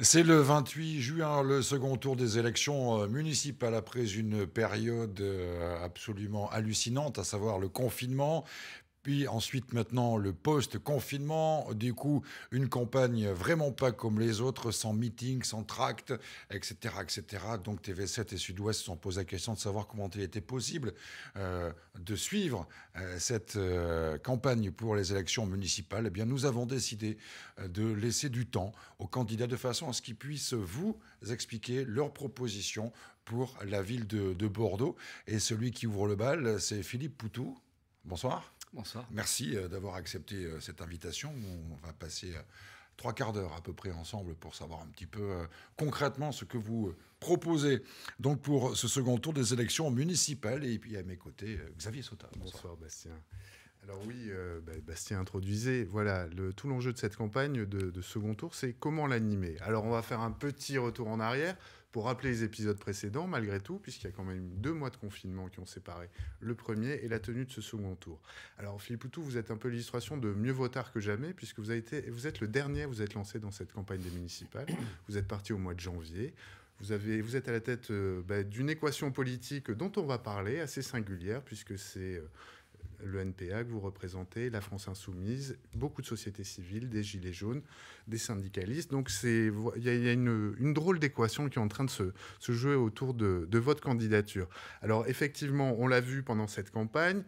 C'est le 28 juin, le second tour des élections euh, municipales après une période euh, absolument hallucinante, à savoir le confinement. Puis ensuite, maintenant, le post-confinement. Du coup, une campagne vraiment pas comme les autres, sans meeting, sans tract, etc. etc. Donc TV7 et Sud-Ouest se sont posés la question de savoir comment il était possible euh, de suivre euh, cette euh, campagne pour les élections municipales. Eh bien, nous avons décidé de laisser du temps aux candidats de façon à ce qu'ils puissent vous expliquer leurs propositions pour la ville de, de Bordeaux. Et celui qui ouvre le bal, c'est Philippe Poutou. Bonsoir. Bonsoir. Merci euh, d'avoir accepté euh, cette invitation. On va passer euh, trois quarts d'heure à peu près ensemble pour savoir un petit peu concrètement ce que vous proposez. Donc pour ce second tour des élections municipales et puis à mes côtés Xavier Sauta. Bonsoir. Bastien. Alors oui, bah, Bastien introduisait, voilà, le, tout l'enjeu de cette campagne de, de second tour, c'est comment l'animer. Alors on va faire un petit retour en arrière. Pour rappeler les épisodes précédents, malgré tout, puisqu'il y a quand même deux mois de confinement qui ont séparé le premier et la tenue de ce second tour. Alors Philippe Poutou, vous êtes un peu l'illustration de mieux vaut tard que jamais, puisque vous, avez été, vous êtes le dernier, vous êtes lancé dans cette campagne des municipales. Vous êtes parti au mois de janvier. Vous, avez, vous êtes à la tête euh, bah, d'une équation politique dont on va parler, assez singulière, puisque c'est... Euh, le NPA que vous représentez, la France Insoumise, beaucoup de sociétés civiles, des Gilets jaunes, des syndicalistes. Donc il y a, une, drôle d'équation qui est en train de se, jouer autour de, votre candidature. Alors effectivement, on l'a vu pendant cette campagne.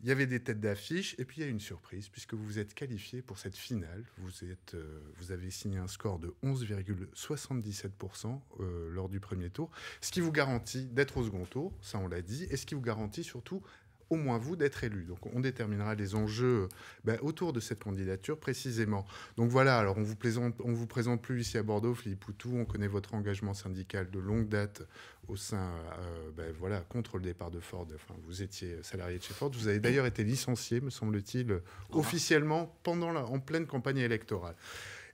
Il y avait des têtes d'affiche et puis il y a une surprise puisque vous vous êtes qualifié pour cette finale. Vous, êtes, euh, vous avez signé un score de 11,77% euh, lors du premier tour, ce qui vous garantit d'être au second tour, ça on l'a dit, et ce qui vous garantit surtout au moins vous, d'être élu. Donc on déterminera les enjeux ben, autour de cette candidature précisément. Donc voilà, alors on vous présente, on vous présente plus ici à Bordeaux, Philippe Poutou, on connaît votre engagement syndical de longue date au sein, euh, ben, voilà, contre le départ de Ford. Enfin, vous étiez salarié de chez Ford. Vous avez d'ailleurs été licencié, me semble-t-il, officiellement pendant la, en pleine campagne électorale.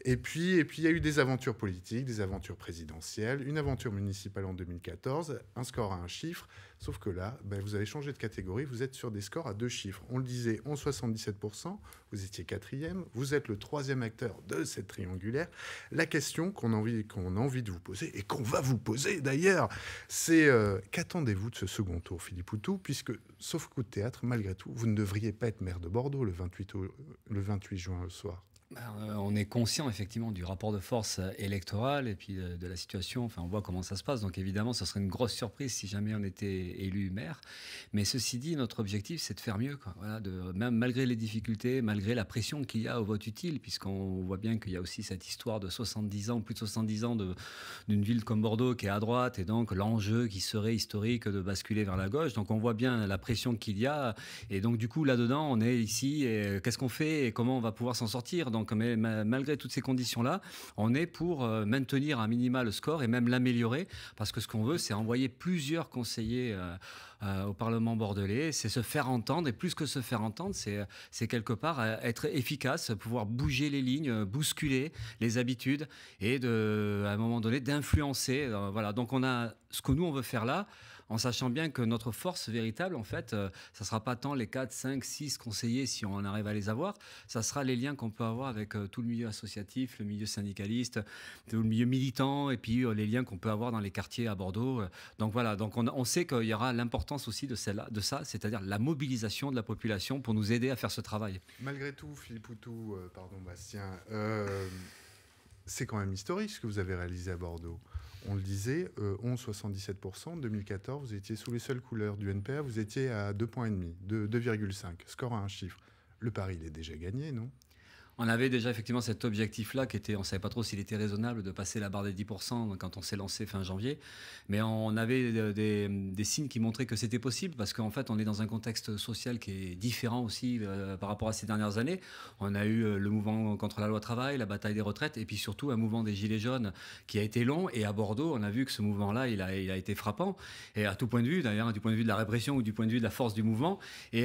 Et puis, et puis, il y a eu des aventures politiques, des aventures présidentielles, une aventure municipale en 2014, un score à un chiffre. Sauf que là, ben, vous avez changé de catégorie, vous êtes sur des scores à deux chiffres. On le disait, en 77%, vous étiez quatrième, vous êtes le troisième acteur de cette triangulaire. La question qu'on a, envie, qu'on a envie de vous poser, et qu'on va vous poser d'ailleurs, c'est euh, qu'attendez-vous de ce second tour, Philippe Poutou Puisque, sauf coup de théâtre, malgré tout, vous ne devriez pas être maire de Bordeaux le 28, le 28 juin au soir. Euh, on est conscient effectivement du rapport de force euh, électoral et puis euh, de, la situation. Enfin, on voit comment ça se passe. Donc évidemment, ce serait une grosse surprise si jamais on était élu maire. Mais ceci dit, notre objectif, c'est de faire mieux. Voilà, de, même malgré les difficultés, malgré la pression qu'il y a au vote utile, puisqu'on voit bien qu'il y a aussi cette histoire de 70 ans, plus de 70 ans d'une ville comme Bordeaux qui est à droite, et donc l'enjeu qui serait historique de basculer vers la gauche. Donc on voit bien la pression qu'il y a. Et donc du coup, là-dedans, on est ici. Qu'est-ce qu'on fait et comment on va pouvoir s'en sortir malgré toutes ces conditions-là, on est pour euh, maintenir un minimal le score et même l'améliorer, parce que ce qu'on veut, c'est envoyer plusieurs conseillers euh, euh, au Parlement bordelais, c'est se faire entendre, et plus que se faire entendre, c'est quelque part être efficace, pouvoir bouger les lignes, bousculer les habitudes, et à un moment donné, d'influencer. Voilà, donc on a ce que nous, on veut faire là en sachant bien que notre force véritable, en fait, euh, ça sera pas tant les 4, 5, 6 conseillers si on en arrive à les avoir, ça sera les liens qu'on peut avoir avec euh, tout le milieu associatif, le milieu syndicaliste, le milieu militant, et puis euh, les liens qu'on peut avoir dans les quartiers à Bordeaux. Donc voilà, donc on, sait qu'il y aura l'importance aussi de, celle de ça, c'est-à-dire la mobilisation de la population pour nous aider à faire ce travail. Malgré tout, Philippe Poutou, pardon Bastien, c'est quand même historique ce que vous avez réalisé à Bordeaux on le disait, euh, En 2014, vous étiez sous les seules couleurs du NPA, vous étiez à 2,5, 2,5, score à un chiffre. Le pari, il est déjà gagné, non on avait déjà effectivement cet objectif-là qui était, on ne savait pas trop s'il était raisonnable de passer la barre des 10% quand on s'est lancé fin janvier, mais on avait euh, euh, des, signes qui montraient que c'était possible parce qu'en fait on est dans un contexte social qui est différent aussi euh, par rapport à ces dernières années. On a eu le mouvement contre la loi travail, la bataille des retraites et puis surtout un mouvement des gilets jaunes qui a été long et à Bordeaux on a vu que ce mouvement-là il a, il a été frappant et à tout point de vue d'ailleurs du point de vue de la répression ou du point de vue de la force du mouvement et,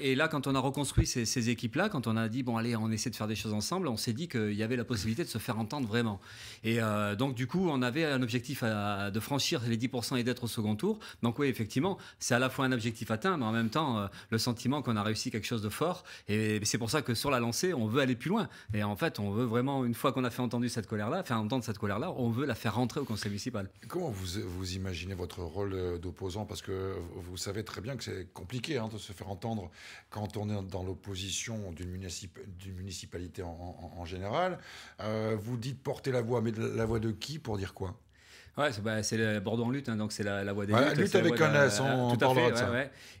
et là quand on a reconstruit ces, ces équipes-là, quand on a dit bon allez on essaie de faire des choses ensemble, on s'est dit qu'il y avait la possibilité de se faire entendre vraiment. Et euh, donc, du coup, on avait un objectif de franchir les 10% et d'être au second tour. Donc, oui, effectivement, c'est à la fois un objectif atteint, mais en même temps, euh, le sentiment qu'on a réussi quelque chose de fort. Et, c'est pour ça que sur la lancée, on veut aller plus loin. Et en fait, on veut vraiment, une fois qu'on a fait entendre cette colère-là, faire entendre cette colère-là, on veut la faire rentrer au conseil municipal. Comment vous, imaginez votre rôle euh, d'opposant Parce que vous savez très bien que c'est compliqué hein, de se faire entendre quand on est dans l'opposition d'une municipalité en, en général. Euh, vous dites porter la voix, mais la voix de qui pour dire quoi Ouais, c'est bah, Bordeaux en lutte, hein, donc c'est la, voie des ouais, luttes, lutte avec un on tout de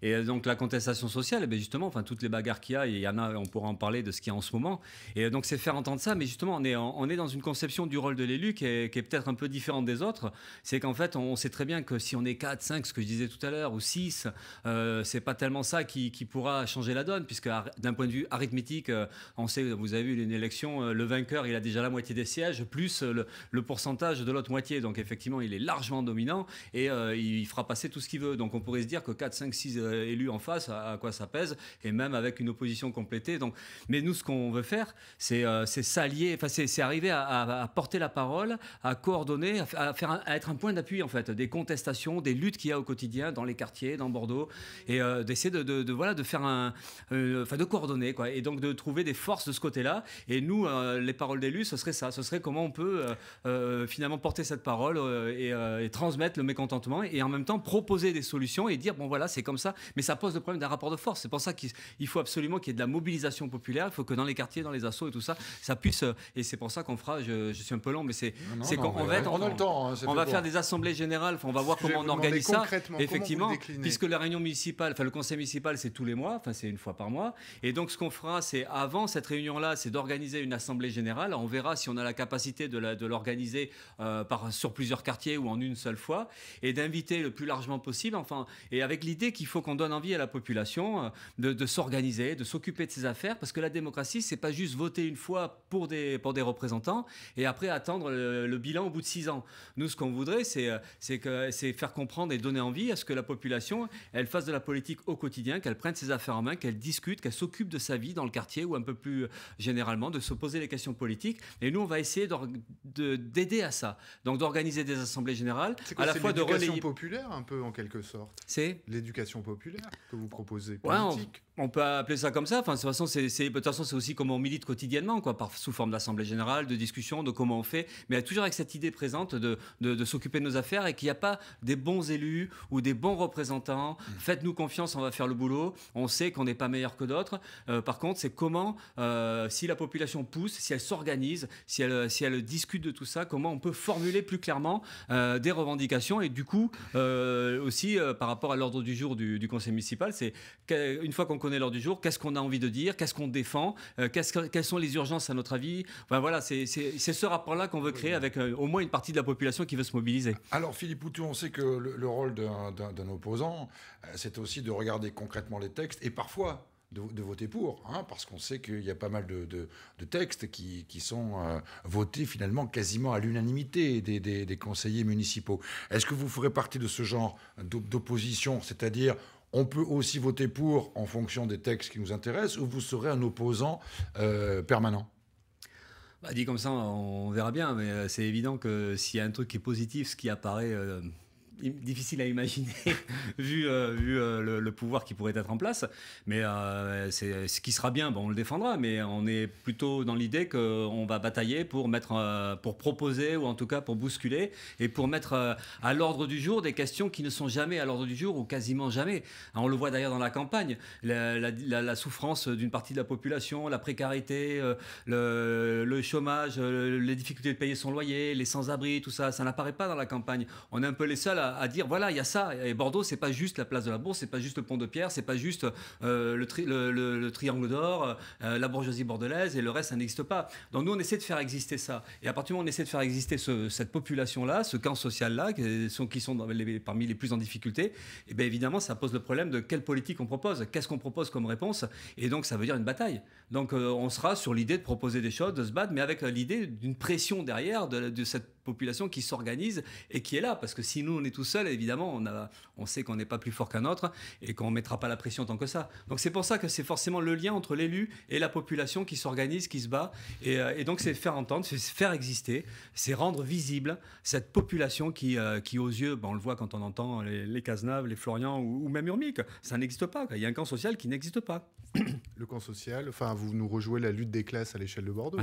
Et euh, donc la contestation sociale, eh ben, justement, enfin toutes les bagarres qu'il y a, il y en a, on pourra en parler de ce qu'il y a en ce moment. Et euh, donc c'est faire entendre ça, mais justement on est, on est dans une conception du rôle de l'élu qui est, est peut-être un peu différente des autres. C'est qu'en fait on sait très bien que si on est 4, 5, ce que je disais tout à l'heure, ou 6, euh, c'est pas tellement ça qui, pourra changer la donne, puisque d'un point de vue arithmétique, on sait, vous avez vu une élection, le vainqueur il a déjà la moitié des sièges, plus le, le pourcentage de l'autre moitié. Donc effectivement il est largement dominant et euh, il fera passer tout ce qu'il veut. Donc on pourrait se dire que 4, 5, 6 élus en face, à, quoi ça pèse, et même avec une opposition complétée. Donc, mais nous, ce qu'on veut faire, c'est euh, s'allier, c'est arriver à, porter la parole, à coordonner, à, faire être un point d'appui, en fait, des contestations, des luttes qu'il y a au quotidien dans les quartiers, dans Bordeaux, et euh, d'essayer de, voilà, de faire un. Euh, enfin, de coordonner, quoi, et donc de trouver des forces de ce côté-là. Et nous, les paroles d'élus, ce serait ça. Ce serait comment on peut finalement porter cette parole euh, euh, et, transmettre le mécontentement et en même temps proposer des solutions et dire bon voilà c'est comme ça. Mais ça pose le problème d'un rapport de force. C'est pour ça qu'il faut absolument qu'il y ait de la mobilisation populaire. Il faut que dans les quartiers, dans les assauts et tout ça, ça puisse. Euh, et c'est pour ça qu'on fera. Je, suis un peu long, mais c'est c'est on, va faire des assemblées générales. On va voir comment on organise ça. Effectivement, puisque la réunion municipale, enfin le conseil municipal, c'est tous les mois, enfin c'est une fois par mois. Et donc ce qu'on fera, c'est avant cette réunion-là, c'est d'organiser une assemblée générale. On verra si on a la capacité de l'organiser par sur plusieurs quartier ou en une seule fois, et d'inviter le plus largement possible, enfin, et avec l'idée qu'il faut qu'on donne envie à la population euh, de, s'organiser, de s'occuper de ses affaires, parce que la démocratie, c'est pas juste voter une fois pour des, pour des représentants et après attendre le, le bilan au bout de six ans. Nous, ce qu'on voudrait, c'est euh, faire comprendre et donner envie à ce que la population, elle fasse de la politique au quotidien, qu'elle prenne ses affaires en main, qu'elle discute, qu'elle s'occupe de sa vie dans le quartier ou un peu plus euh, généralement, de se poser les questions politiques. Et nous, on va essayer d'aider à ça. Donc d'organiser des assemblées générales, à la fois de populaire un peu en quelque sorte. C'est l'éducation populaire que vous proposez politique. On peut appeler ça comme ça. Enfin, de toute façon, c'est, façon, c'est aussi comment on milite quotidiennement, quoi, par, sous forme d'assemblée générale, de discussion, de comment on fait. Mais toujours avec cette idée présente de, s'occuper de nos affaires et qu'il n'y a pas des bons élus ou des bons représentants. Mmh. Faites-nous confiance, on va faire le boulot. On sait qu'on n'est pas meilleur que d'autres. Euh, par contre, c'est comment, euh, si la population pousse, si elle s'organise, si elle, si elle discute de tout ça, comment on peut formuler plus clairement euh, des revendications. Et du coup, aussi, par rapport à l'ordre du jour du, conseil municipal, c'est une fois qu'on est l'heure du jour, qu'est-ce qu'on a envie de dire, qu'est-ce qu'on défend, euh, quelles sont les urgences à notre avis. voilà, c'est ce rapport-là qu'on veut créer avec euh, au moins une partie de la population qui veut se mobiliser. Alors Philippe Poutou, on sait que le, rôle d'un opposant, euh, c'est aussi de regarder concrètement les textes et parfois de, voter pour, hein, parce qu'on sait qu'il y a pas mal de, textes qui, sont votés finalement quasiment à l'unanimité des, des, conseillers municipaux. Est-ce que vous ferez partie de ce genre d'opposition, c'est-à-dire on peut aussi voter pour en fonction des textes qui nous intéressent ou vous serez un opposant euh, permanent bah, Dit comme ça, on verra bien, mais euh, c'est évident que s'il y a un truc qui est positif, ce qui apparaît... Euh, difficile à imaginer vu, euh, vu euh, le, pouvoir qui pourrait être en place. Mais euh, ce qui sera bien, ben, on le défendra, mais on est plutôt dans l'idée qu'on va batailler pour, mettre, pour proposer ou en tout cas pour bousculer et pour mettre à l'ordre du jour des questions qui ne sont jamais à l'ordre du jour ou quasiment jamais. Hein, on le voit d'ailleurs dans la campagne, la, souffrance d'une partie de la population, la précarité, le, le, chômage, les difficultés de payer son loyer, les sans-abri, tout ça, ça n'apparaît pas dans la campagne. On est un peu les seuls à à, dire voilà, il y a ça. Et Bordeaux, c'est pas juste la place de la Bourse, c'est pas juste le pont de pierre, c'est pas juste euh, le, le, triangle d'or, euh, la bourgeoisie bordelaise et le reste, ça n'existe pas. Donc nous, on essaie de faire exister ça. Et à partir du moment où on essaie de faire exister cette population-là, ce camp social-là, qui sont, qui sont parmi les plus en difficulté, et eh bien évidemment, ça pose le problème de quelle politique on propose, qu'est-ce qu'on propose comme réponse. Et donc, ça veut dire une bataille. Donc, euh, on sera sur l'idée de proposer des choses, de se battre, mais avec l'idée d'une pression derrière de, de cette population qui s'organise et qui est là. Parce que si nous, on est tout seul, évidemment, on, a, on sait qu'on n'est pas plus fort qu'un autre et qu'on ne mettra pas la pression tant que ça. Donc c'est pour ça que c'est forcément le lien entre l'élu et la population qui s'organise, qui se bat. Et, euh, donc c'est faire entendre, c'est faire exister, c'est rendre visible cette population qui, euh, qui aux yeux, ben, on le voit quand on entend les, les les Florian ou, même Urmic, ça n'existe pas. Il y a un camp social qui n'existe pas. Le camp social, enfin, vous nous rejouez la lutte des classes à l'échelle de Bordeaux,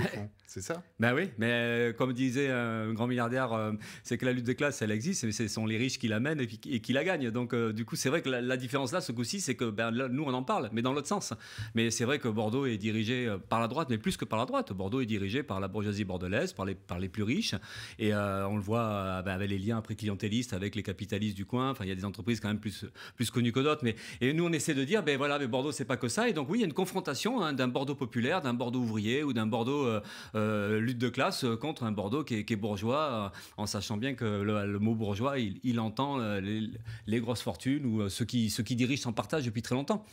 c'est ça Ben oui, mais euh, comme disait un grand euh, c'est que la lutte des classes, elle existe, mais ce sont les riches qui la mènent et, qui la gagnent. Donc, euh, du coup, c'est vrai que la, différence là, ce coup-ci, c'est que ben, nous, on en parle, mais dans l'autre sens. Mais c'est vrai que Bordeaux est dirigé euh, par la droite, mais plus que par la droite. Bordeaux est dirigé par la bourgeoisie bordelaise, par les, par les plus riches. Et on le voit ben, avec les liens après clientélistes, avec les capitalistes du coin. Enfin, il y a des entreprises quand même plus, plus connues que d'autres. Mais, et nous, on essaie de dire, ben voilà, mais Bordeaux, c'est pas que ça. Et donc, oui, il y a une confrontation hein, d'un Bordeaux populaire, d'un Bordeaux ouvrier ou d'un Bordeaux lutte de classe contre un Bordeaux qui est bourgeois euh, en sachant bien que le, mot bourgeois, il, entend euh, les, grosses fortunes ou euh, ceux qui, ceux qui dirigent sans partage depuis très longtemps.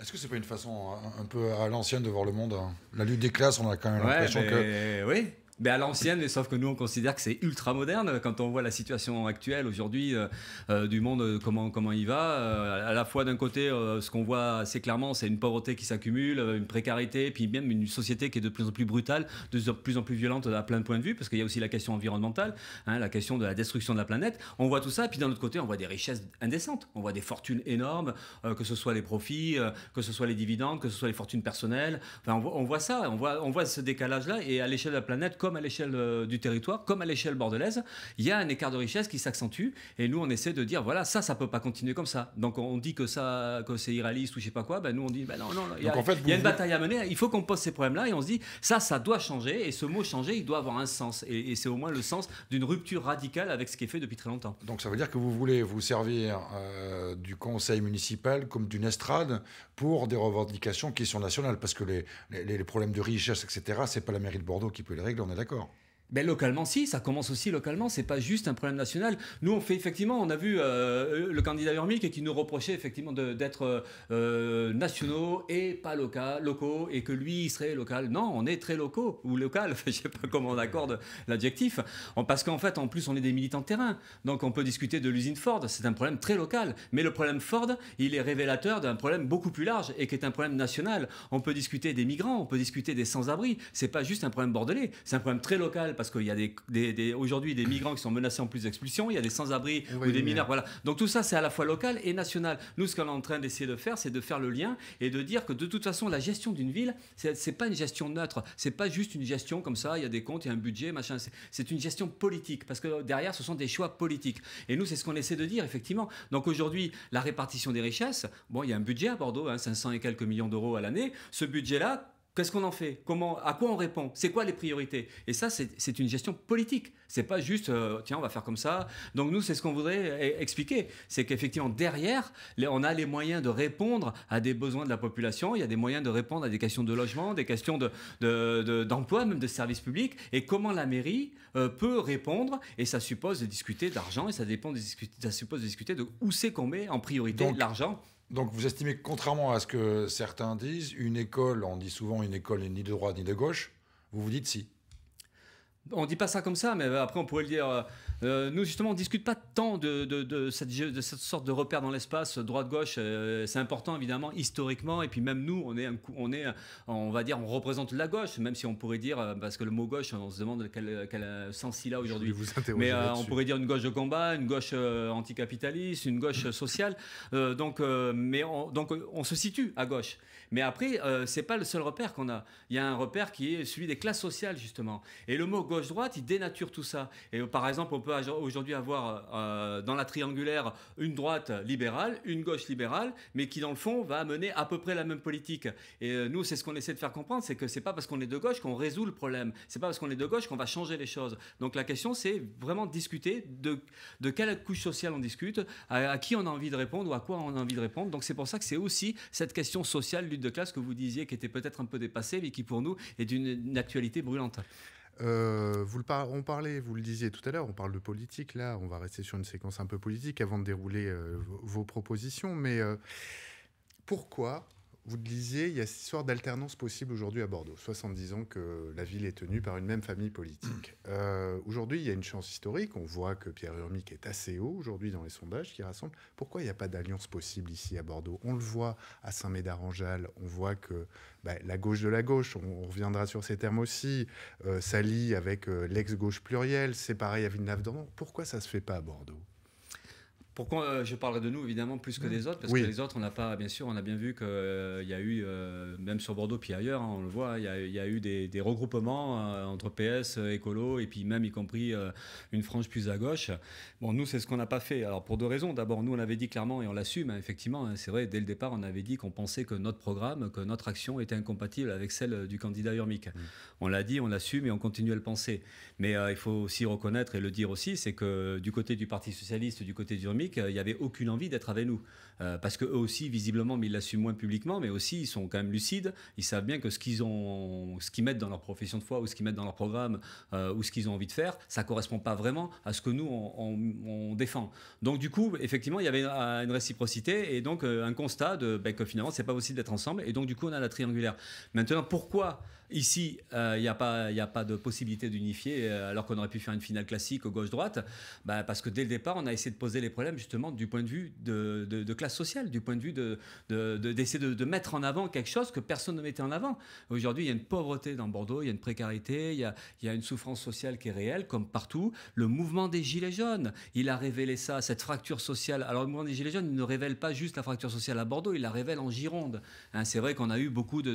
Est-ce que c'est pas une façon un peu à l'ancienne de voir le monde hein La lutte des classes, on a quand même l'impression que. Oui, mais ben, à l'ancienne, sauf que nous on considère que c'est ultra moderne quand on voit la situation actuelle aujourd'hui euh, euh, du monde, euh, comment, comment il va. à la fois d'un côté, ce qu'on voit assez clairement, c'est une pauvreté qui s'accumule, une précarité, puis même une société qui est de plus en plus brutale, de plus en plus violente à plein de points de vue, parce qu'il y a aussi la question environnementale, hein, la question de la destruction de la planète. On voit tout ça, et puis d'un autre côté, on voit des richesses indécentes, on voit des fortunes énormes, que ce soit les profits, que ce soit les dividendes, que ce soit les fortunes personnelles. Enfin, on voit, on voit ça, on voit, on voit ce décalage-là, et à l'échelle de la planète, à l'échelle euh, du territoire, comme à l'échelle bordelaise, il y a un écart de richesse qui s'accentue. Et nous, on essaie de dire, voilà, ça, ça peut pas continuer comme ça. Donc on dit que ça, que c'est irréaliste ou je sais pas quoi. Ben nous, on dit, ben non, non, il y a, en fait, il y a une bataille à mener. Il faut qu'on pose ces problèmes-là et on se dit, ça, ça doit changer. Et ce mot changer, il doit avoir un sens. Et, c'est au moins le sens d'une rupture radicale avec ce qui est fait depuis très longtemps. Donc ça veut dire que vous voulez vous servir euh, du conseil municipal comme d'une estrade pour des revendications qui sont nationales, parce que les, les, problèmes de richesse, etc., c'est pas la mairie de Bordeaux qui peut les régler d'accord. Mais ben, localement, si, ça commence aussi localement, c'est pas juste un problème national. Nous, on fait effectivement, on a vu euh, le candidat Urmic qui nous reprochait effectivement d'être euh, nationaux et pas local, locaux, et que lui, il serait local. Non, on est très locaux, ou local, je sais pas comment on accorde l'adjectif, parce qu'en fait, en plus, on est des militants de terrain. Donc, on peut discuter de l'usine Ford, c'est un problème très local. Mais le problème Ford, il est révélateur d'un problème beaucoup plus large et qui est un problème national. On peut discuter des migrants, on peut discuter des sans-abri, c'est pas juste un problème bordelais, c'est un problème très local parce qu'il y a des, aujourd'hui des migrants qui sont menacés en plus d'expulsion, il y a des sans-abri ou des mineurs. Voilà. Donc tout ça, c'est à la fois local et national. Nous, ce qu'on est en train d'essayer de faire, c'est de faire le lien et de dire que de toute façon, la gestion d'une ville, ce n'est pas une gestion neutre. ce n'est pas juste une gestion comme ça, il y a des comptes, il y a un budget, machin. C'est une gestion politique parce que derrière, ce sont des choix politiques. Et nous, c'est ce qu'on essaie de dire, effectivement. Donc aujourd'hui, la répartition des richesses, bon, il y a un budget à Bordeaux, 500 hein, et quelques millions d'euros à l'année. Ce budget-là, Qu'est-ce qu'on en fait Comment À quoi on répond C'est quoi les priorités Et ça, c'est une gestion politique. C'est pas juste euh, tiens, on va faire comme ça. Donc nous, c'est ce qu'on voudrait eh, expliquer, c'est qu'effectivement derrière, on a les moyens de répondre à des besoins de la population. Il y a des moyens de répondre à des questions de logement, des questions d'emploi, même de services publics. Et comment la mairie euh, peut répondre Et ça suppose de discuter d'argent et ça dépend ça suppose de discuter de où c'est qu'on met en priorité l'argent. Donc vous estimez que contrairement à ce que certains disent, une école, on dit souvent une école n'est ni de droite ni de gauche, vous vous dites si on dit pas ça comme ça, mais euh, après on pourrait le dire. Euh, euh, nous justement, on discute pas tant de, cette, sorte de repère dans l'espace, droite gauche. c'est important évidemment historiquement, et puis même nous, on est, on est, on va dire, on représente la gauche, même si on pourrait dire parce que le mot gauche, on se demande quel, sens il a aujourd'hui. Vous mais on pourrait dire une gauche de combat, une gauche anticapitaliste, une gauche sociale. donc, mais donc on se situe à gauche. Mais après, ce euh, c'est pas le seul repère qu'on a. Il y a un repère qui est celui des classes sociales, justement. Et le mot gauche-droite, il dénature tout ça. Et euh, par exemple, on peut aujourd'hui avoir euh, dans la triangulaire une droite libérale, une gauche libérale, mais qui, dans le fond, va mener à peu près la même politique. Et nous, c'est ce qu'on essaie de faire comprendre, c'est que c'est pas parce qu'on est de gauche qu'on résout le problème. C'est pas parce qu'on est de gauche qu'on va changer les choses. Donc la question, c'est vraiment de discuter de, de quelle couche sociale on discute, à, qui on a envie de répondre ou à quoi on a envie de répondre. Donc c'est pour ça que c'est aussi cette question sociale, du de classe que vous disiez qui était peut-être un peu dépassé mais qui pour nous est d'une actualité brûlante. Euh, vous le par on vous le disiez tout à l'heure, on parle de politique là, on va rester sur une séquence un peu politique avant de dérouler euh, vos propositions, mais euh, pourquoi vous le disiez, il y a cette histoire d'alternance possible aujourd'hui à Bordeaux. 70 ans que la ville est tenue par une même famille politique. Mm. Euh, aujourd'hui, il y a une chance historique. On voit que Pierre Urmic est assez haut aujourd'hui dans les sondages qui rassemblent. Pourquoi il n'y a pas d'alliance possible ici à Bordeaux On le voit à Saint-Médard-en-Jalles. On voit que bah, la gauche de la gauche, on, reviendra sur ces termes aussi, euh, s'allie avec euh, l'ex-gauche plurielle. C'est pareil à Villeneuve-d'Ornon. Pourquoi ça ne se fait pas à Bordeaux pourquoi euh, je parlerai de nous évidemment plus que des autres parce que les autres on n'a pas bien sûr on a bien vu qu'il euh, y a eu euh, même sur Bordeaux puis ailleurs hein, on le voit il y, a eu des, regroupements entre PS écolo et puis même y compris une frange plus à gauche bon nous c'est ce qu'on n'a pas fait alors pour deux raisons d'abord nous on avait dit clairement et on l'assume hein, effectivement hein, c'est vrai dès le départ on avait dit qu'on pensait que notre programme que notre action était incompatible avec celle du candidat Urmic mm. on l'a dit on l'assume et on continue à le penser mais il faut aussi reconnaître et le dire aussi c'est que du côté du Parti socialiste du côté d'Urmic euh, il n'y avait aucune envie d'être avec nous. Euh, parce que aussi, visiblement, mais ils l'assument moins publiquement, mais aussi, ils sont quand même lucides. Ils savent bien que ce qu'ils ont, ce qu'ils mettent dans leur profession de foi ou ce qu'ils mettent dans leur programme euh, ou ce qu'ils ont envie de faire, ça correspond pas vraiment à ce que nous, on, défend. Donc, du coup, effectivement, il y avait une, réciprocité et donc un constat de, ben, que finalement, c'est pas possible d'être ensemble. Et donc, du coup, on a la triangulaire. Maintenant, pourquoi Ici, il euh, n'y a, pas, a pas de possibilité d'unifier, euh, alors qu'on aurait pu faire une finale classique gauche-droite, bah, parce que dès le départ, on a essayé de poser les problèmes justement du point de vue de, classe sociale, du point de vue d'essayer de, de, mettre en avant quelque chose que personne ne mettait en avant. Aujourd'hui, il y a une pauvreté dans Bordeaux, il y a une précarité, il y a, une souffrance sociale qui est réelle, comme partout. Le mouvement des Gilets jaunes, il a révélé ça, cette fracture sociale. Alors le mouvement des Gilets jaunes, il ne révèle pas juste la fracture sociale à Bordeaux, il la révèle en Gironde. Hein, c'est vrai qu'on a eu beaucoup de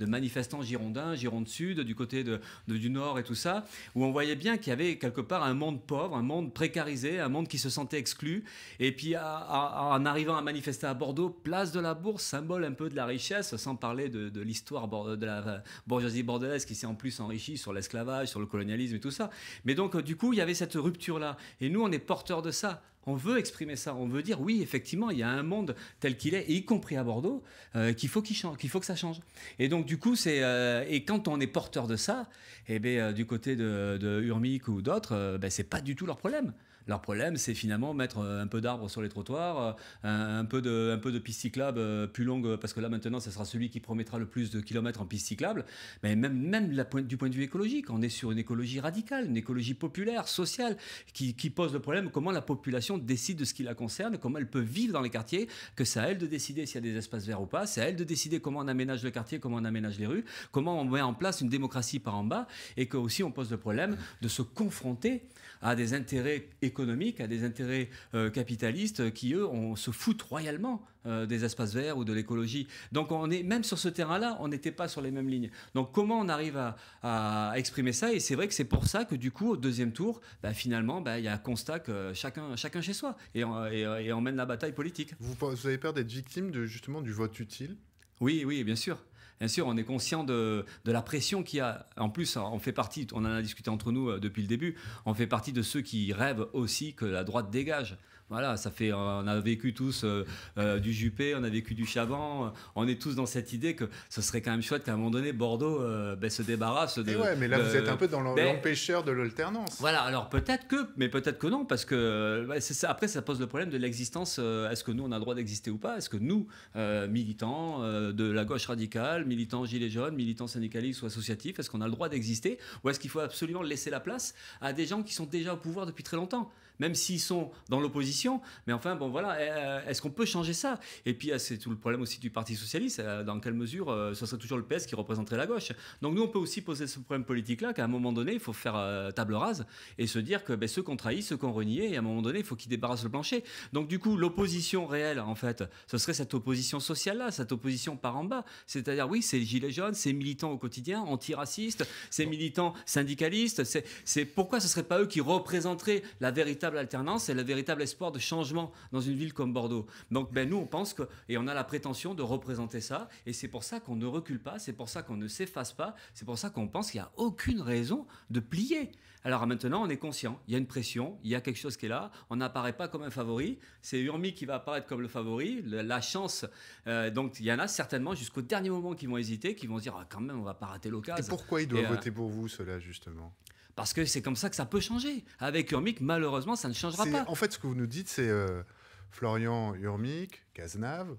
manifestants girondins Gironde Sud, du côté de, du Nord et tout ça, où on voyait bien qu'il y avait quelque part un monde pauvre, un monde précarisé, un monde qui se sentait exclu. Et puis en arrivant à manifester à Bordeaux, place de la Bourse, symbole un peu de la richesse, sans parler de, de l'histoire de la bourgeoisie bordelaise qui s'est en plus enrichie sur l'esclavage, sur le colonialisme et tout ça. Mais donc euh, du coup, il y avait cette rupture-là. Et nous, on est porteurs de ça on veut exprimer ça, on veut dire oui, effectivement, il y a un monde tel qu'il est, y compris à Bordeaux, euh, qu'il faut que ça change. Et donc du coup, euh, et quand on est porteur de ça, et eh ben, euh, du côté de, Urmic ou d'autres, ben, c'est pas du tout leur problème. Leur problème, c'est finalement mettre euh, un peu d'arbres sur les trottoirs, euh, un, peu de, un peu de piste cyclable euh, plus longue, parce que là maintenant, ce sera celui qui promettra le plus de kilomètres en piste cyclable. Mais même, même du point de vue écologique, on est sur une écologie radicale, une écologie populaire, sociale, qui, qui pose le problème comment la population décide de ce qui la concerne, comment elle peut vivre dans les quartiers, que c'est à elle de décider s'il y a des espaces verts ou pas, c'est à elle de décider comment on aménage le quartier, comment on aménage les rues, comment on met en place une démocratie par en bas, et que aussi on pose le problème de se confronter à des intérêts économiques, à des intérêts euh, capitalistes qui, eux, on se foutent royalement euh, des espaces verts ou de l'écologie. Donc on est même sur ce terrain-là, on n'était pas sur les mêmes lignes. Donc comment on arrive à, exprimer ça Et c'est vrai que c'est pour ça que du coup, au deuxième tour, bah, finalement, bah, il y a un constat que chacun, chacun chez soi et on, mène la bataille politique. Vous, vous avez peur d'être victime de, justement du vote utile oui, oui, bien sûr. Bien sûr, on est conscient de, la pression qu'il y a. En plus, on fait partie, on en a discuté entre nous euh, depuis le début, on fait partie de ceux qui rêvent aussi que la droite dégage. Voilà, ça fait, on a vécu tous euh, euh, du Juppé, on a vécu du Chaban. Euh, on est tous dans cette idée que ce serait quand même chouette qu'à un moment donné, Bordeaux ben, se débarrasse eh ouais, mais là, vous êtes un peu dans ben, l'empêcheur de l'alternance. Voilà, alors peut-être que, mais peut-être que non, parce que ça, après, ça pose le problème de l'existence. Est-ce que nous, on a le droit d'exister ou pas Est-ce que nous, militants de la gauche radicale, militants gilets jaunes, militants syndicalistes ou associatifs, est-ce qu'on a le droit d'exister Ou est-ce qu'il faut absolument laisser la place à des gens qui sont déjà au pouvoir depuis très longtemps même s'ils sont dans l'opposition. Mais enfin, bon, voilà, euh, est-ce qu'on peut changer ça Et puis, c'est tout le problème aussi du Parti Socialiste, euh, dans quelle mesure euh, ce serait toujours le PS qui représenterait la gauche. Donc, nous, on peut aussi poser ce problème politique-là, qu'à un moment donné, il faut faire table rase et se dire que ben, ceux qu'on trahit, ceux qu'on renie et à un moment donné, il faut qu'ils débarrassent le plancher. Donc, du coup, l'opposition réelle, en fait, ce serait cette opposition sociale-là, cette opposition par en bas. C'est-à-dire, oui, c'est les Gilets jaunes, c'est militants au quotidien, antiracistes, c'est militants syndicalistes, c'est pourquoi ce ne serait pas eux qui représenteraient la vérité véritable alternance et le véritable espoir de changement dans une ville comme Bordeaux. Donc ben, nous, on pense que, et on a la prétention de représenter ça, et c'est pour ça qu'on ne recule pas, c'est pour ça qu'on ne s'efface pas, c'est pour ça qu'on pense qu'il n'y a aucune raison de plier. Alors maintenant, on est conscient, il y a une pression, il y a quelque chose qui est là, on n'apparaît pas comme un favori, c'est Urmi qui va apparaître comme le favori, la chance, euh, donc il y en a certainement jusqu'au dernier moment qui vont hésiter, qui vont se dire ah, quand même, on va pas rater l'occasion. Et pourquoi il doit euh, voter pour vous, cela justement parce que c'est comme ça que ça peut changer. Avec Urmic, malheureusement, ça ne changera pas. En fait, ce que vous nous dites, c'est euh, Florian Urmic, Cazenave,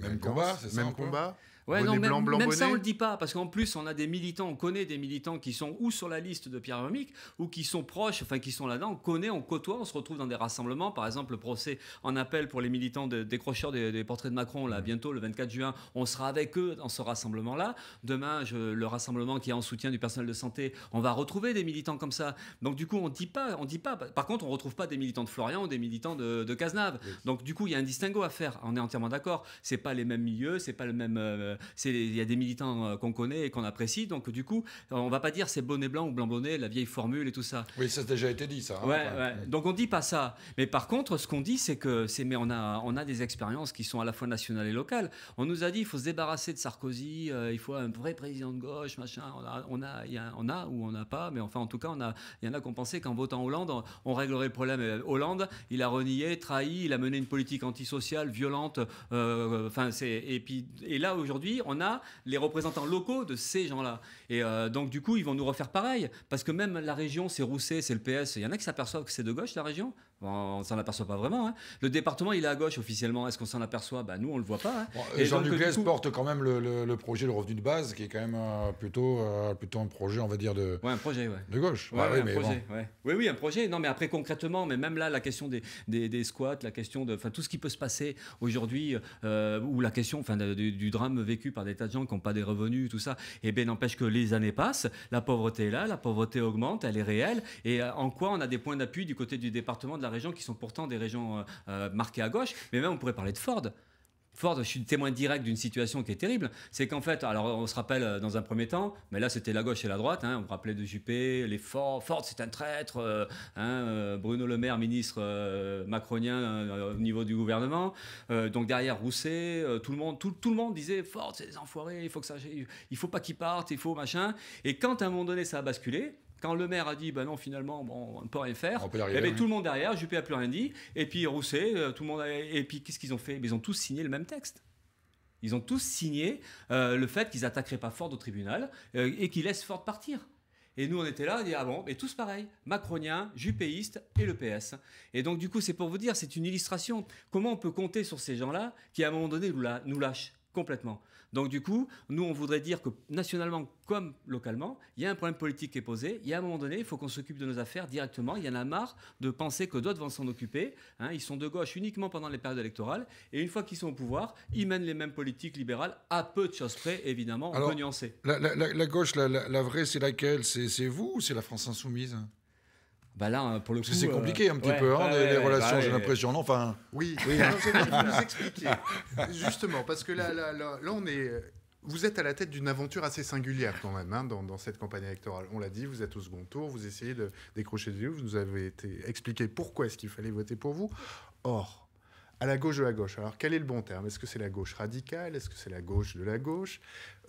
même combat, c'est Même combat même, ça, on le dit pas, parce qu'en plus, on a des militants, on connaît des militants qui sont ou sur la liste de Pierre Vermic, ou qui sont proches, enfin qui sont là-dedans, on connaît, on côtoie, on se retrouve dans des rassemblements. Par exemple, le procès en appel pour les militants de, décrocheurs des, portraits de Macron, là, mm. bientôt, le 24 juin, on sera avec eux dans ce rassemblement-là. Demain, le rassemblement qui est en soutien du personnel de santé, on va retrouver des militants comme ça. Donc, du coup, on dit pas, on dit pas. Par contre, on retrouve pas des militants de Florian ou des militants de, de Cazenave. Donc, du coup, il y a un distinguo à faire. On est entièrement d'accord. C'est pas les mêmes milieux, c'est pas le même. Euh, il y a des militants euh, qu'on connaît et qu'on apprécie. Donc, du coup, on va pas dire c'est bonnet blanc ou blanc bonnet, la vieille formule et tout ça. Oui, ça a déjà été dit, ça. Hein. Donc, on dit pas ça. Mais par contre, ce qu'on dit, c'est que c'est, mais on a, on a des expériences qui sont à la fois nationales et locales. On nous a dit, il faut se débarrasser de Sarkozy, euh, il faut un vrai président de gauche, machin. On a, on a, y on a ou on n'a pas, mais enfin, en tout cas, on a, il y en a qui ont pensé qu'en votant Hollande, on réglerait le problème. Euh, Hollande, il a renié, trahi, il a mené une politique antisociale, violente. Enfin, c'est, et puis, et là aujourd'hui on a les représentants locaux de ces gens-là. Et euh, donc, du coup, ils vont nous refaire pareil. Parce que même la région, c'est Rousset, c'est le PS. Il y en a qui s'aperçoivent que c'est de gauche, la région on s'en aperçoit pas vraiment. Hein. Le département, il est à gauche officiellement. Est-ce qu'on s'en aperçoit bah, Nous, on le voit pas. Hein. et Jean Duclès porte quand même le, le, projet, le revenu de base, qui est quand même euh, plutôt, euh, plutôt un projet, on va dire, de, un projet, de gauche. Bah oui, un projet, bon. oui, oui, un projet. Non, mais après, concrètement, mais même là, la question des, des, des squats, la question de tout ce qui peut se passer aujourd'hui, euh, ou la question du, drame vécu par des tas de gens qui n'ont pas des revenus, tout ça, et eh ben, n'empêche que les années passent, la pauvreté est là, la pauvreté augmente, elle est réelle. Et en quoi on a des points d'appui du côté du département la région qui sont pourtant des régions euh, euh, marquées à gauche. Mais même on pourrait parler de Ford. Ford, je suis témoin direct d'une situation qui est terrible. C'est qu'en fait, alors on se rappelle euh, dans un premier temps, mais là c'était la gauche et la droite. Hein, on rappelait de Juppé, les Ford, Ford c'est un traître. Hein, Bruno Le Maire, ministre macronien au niveau du gouvernement. donc derrière Rousset, tout le monde, tout, tout, le monde disait Ford c'est des enfoirés, il faut que ça, il faut pas qu'ils partent, il faut machin. Et quand à un moment donné ça a basculé, quand le maire a dit, bah non, finalement, bon, on ne peut rien faire, il y avait eh ben, tout le monde derrière, Juppé a plus rien dit, et puis Rousset, euh, tout le monde, et puis qu'est-ce qu'ils ont fait ben, Ils ont tous signé le même texte. Ils ont tous signé euh, le fait qu'ils n'attaqueraient pas Ford au tribunal euh, et qu'ils laissent Ford partir. Et nous, on était là, on dit, ah bon, mais tous pareils. Macroniens, juppéistes et le PS. Et donc, du coup, c'est pour vous dire, c'est une illustration. Comment on peut compter sur ces gens-là qui, à un moment donné, nous lâchent complètement donc du coup, nous, on voudrait dire que nationalement comme localement, il y a un problème politique qui est posé. Il y a un moment donné, il faut qu'on s'occupe de nos affaires directement. Il y en a marre de penser que d'autres vont s'en occuper. Hein. ils sont de gauche uniquement pendant les périodes électorales. Et une fois qu'ils sont au pouvoir, ils mènent les mêmes politiques libérales à peu de choses près, évidemment. On Alors, La, gauche, la, la vraie, c'est laquelle C'est vous ou c'est la France insoumise bah hein, pour le c'est euh, compliqué un petit peu, hein, les, relations, j'ai l'impression, Enfin, oui. oui vous expliquer, justement, parce que là, là, là, on est. Vous êtes à la tête d'une aventure assez singulière quand même hein, dans, cette campagne électorale. On l'a dit, vous êtes au second tour, vous essayez de décrocher des yeux, vous nous avez été expliqué pourquoi est-ce qu'il fallait voter pour vous. Or, à la gauche de la gauche. Alors quel est le bon terme Est-ce que c'est la gauche radicale Est-ce que c'est la gauche de la gauche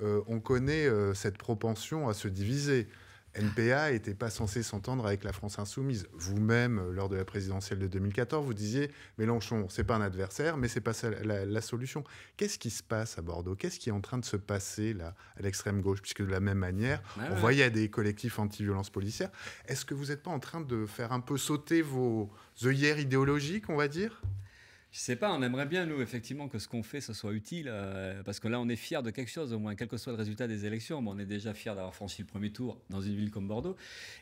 euh, On connaît euh, cette propension à se diviser. NPA n'était pas censé s'entendre avec la France insoumise. Vous-même, lors de la présidentielle de 2014, vous disiez Mélenchon, c'est pas un adversaire, mais c'est pas la, solution. Qu'est-ce qui se passe à Bordeaux Qu'est-ce qui est en train de se passer là à l'extrême gauche Puisque de la même manière, ah on voyait des collectifs anti-violence policière. Est-ce que vous n'êtes pas en train de faire un peu sauter vos œillères idéologiques, on va dire je sais pas, on aimerait bien, nous, effectivement, que ce qu'on fait, ce soit utile, euh, parce que là, on est fier de quelque chose, au moins, quel que soit le résultat des élections. on est déjà fier d'avoir franchi le premier tour dans une ville comme Bordeaux,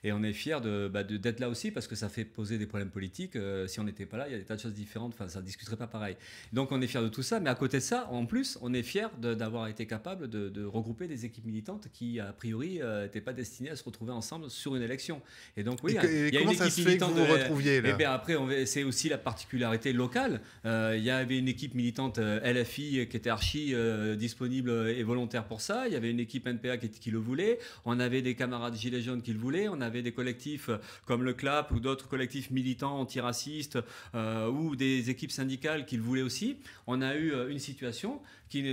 et on est fier bah, de, d'être là aussi, parce que ça fait poser des problèmes politiques. Euh, si on n'était pas là, il y a des tas de choses différentes, enfin, ça ne discuterait pas pareil. Donc, on est fier de tout ça, mais à côté de ça, en plus, on est fier d'avoir été capable de, regrouper des équipes militantes qui, a priori, n'étaient euh, pas destinées à se retrouver ensemble sur une élection. Et donc, oui, hein, il y a une équipe militante. et eh bien, après, c'est aussi la particularité locale. Euh, il y avait une équipe militante euh, LFI euh, qui était archi disponible et volontaire pour ça. Il y avait une équipe NPA qui, le voulait. On avait des camarades Gilets jaunes qui le voulaient. On avait des collectifs comme le CLAP ou d'autres collectifs militants antiracistes ou des équipes syndicales qui le voulaient aussi. On a eu une situation qui,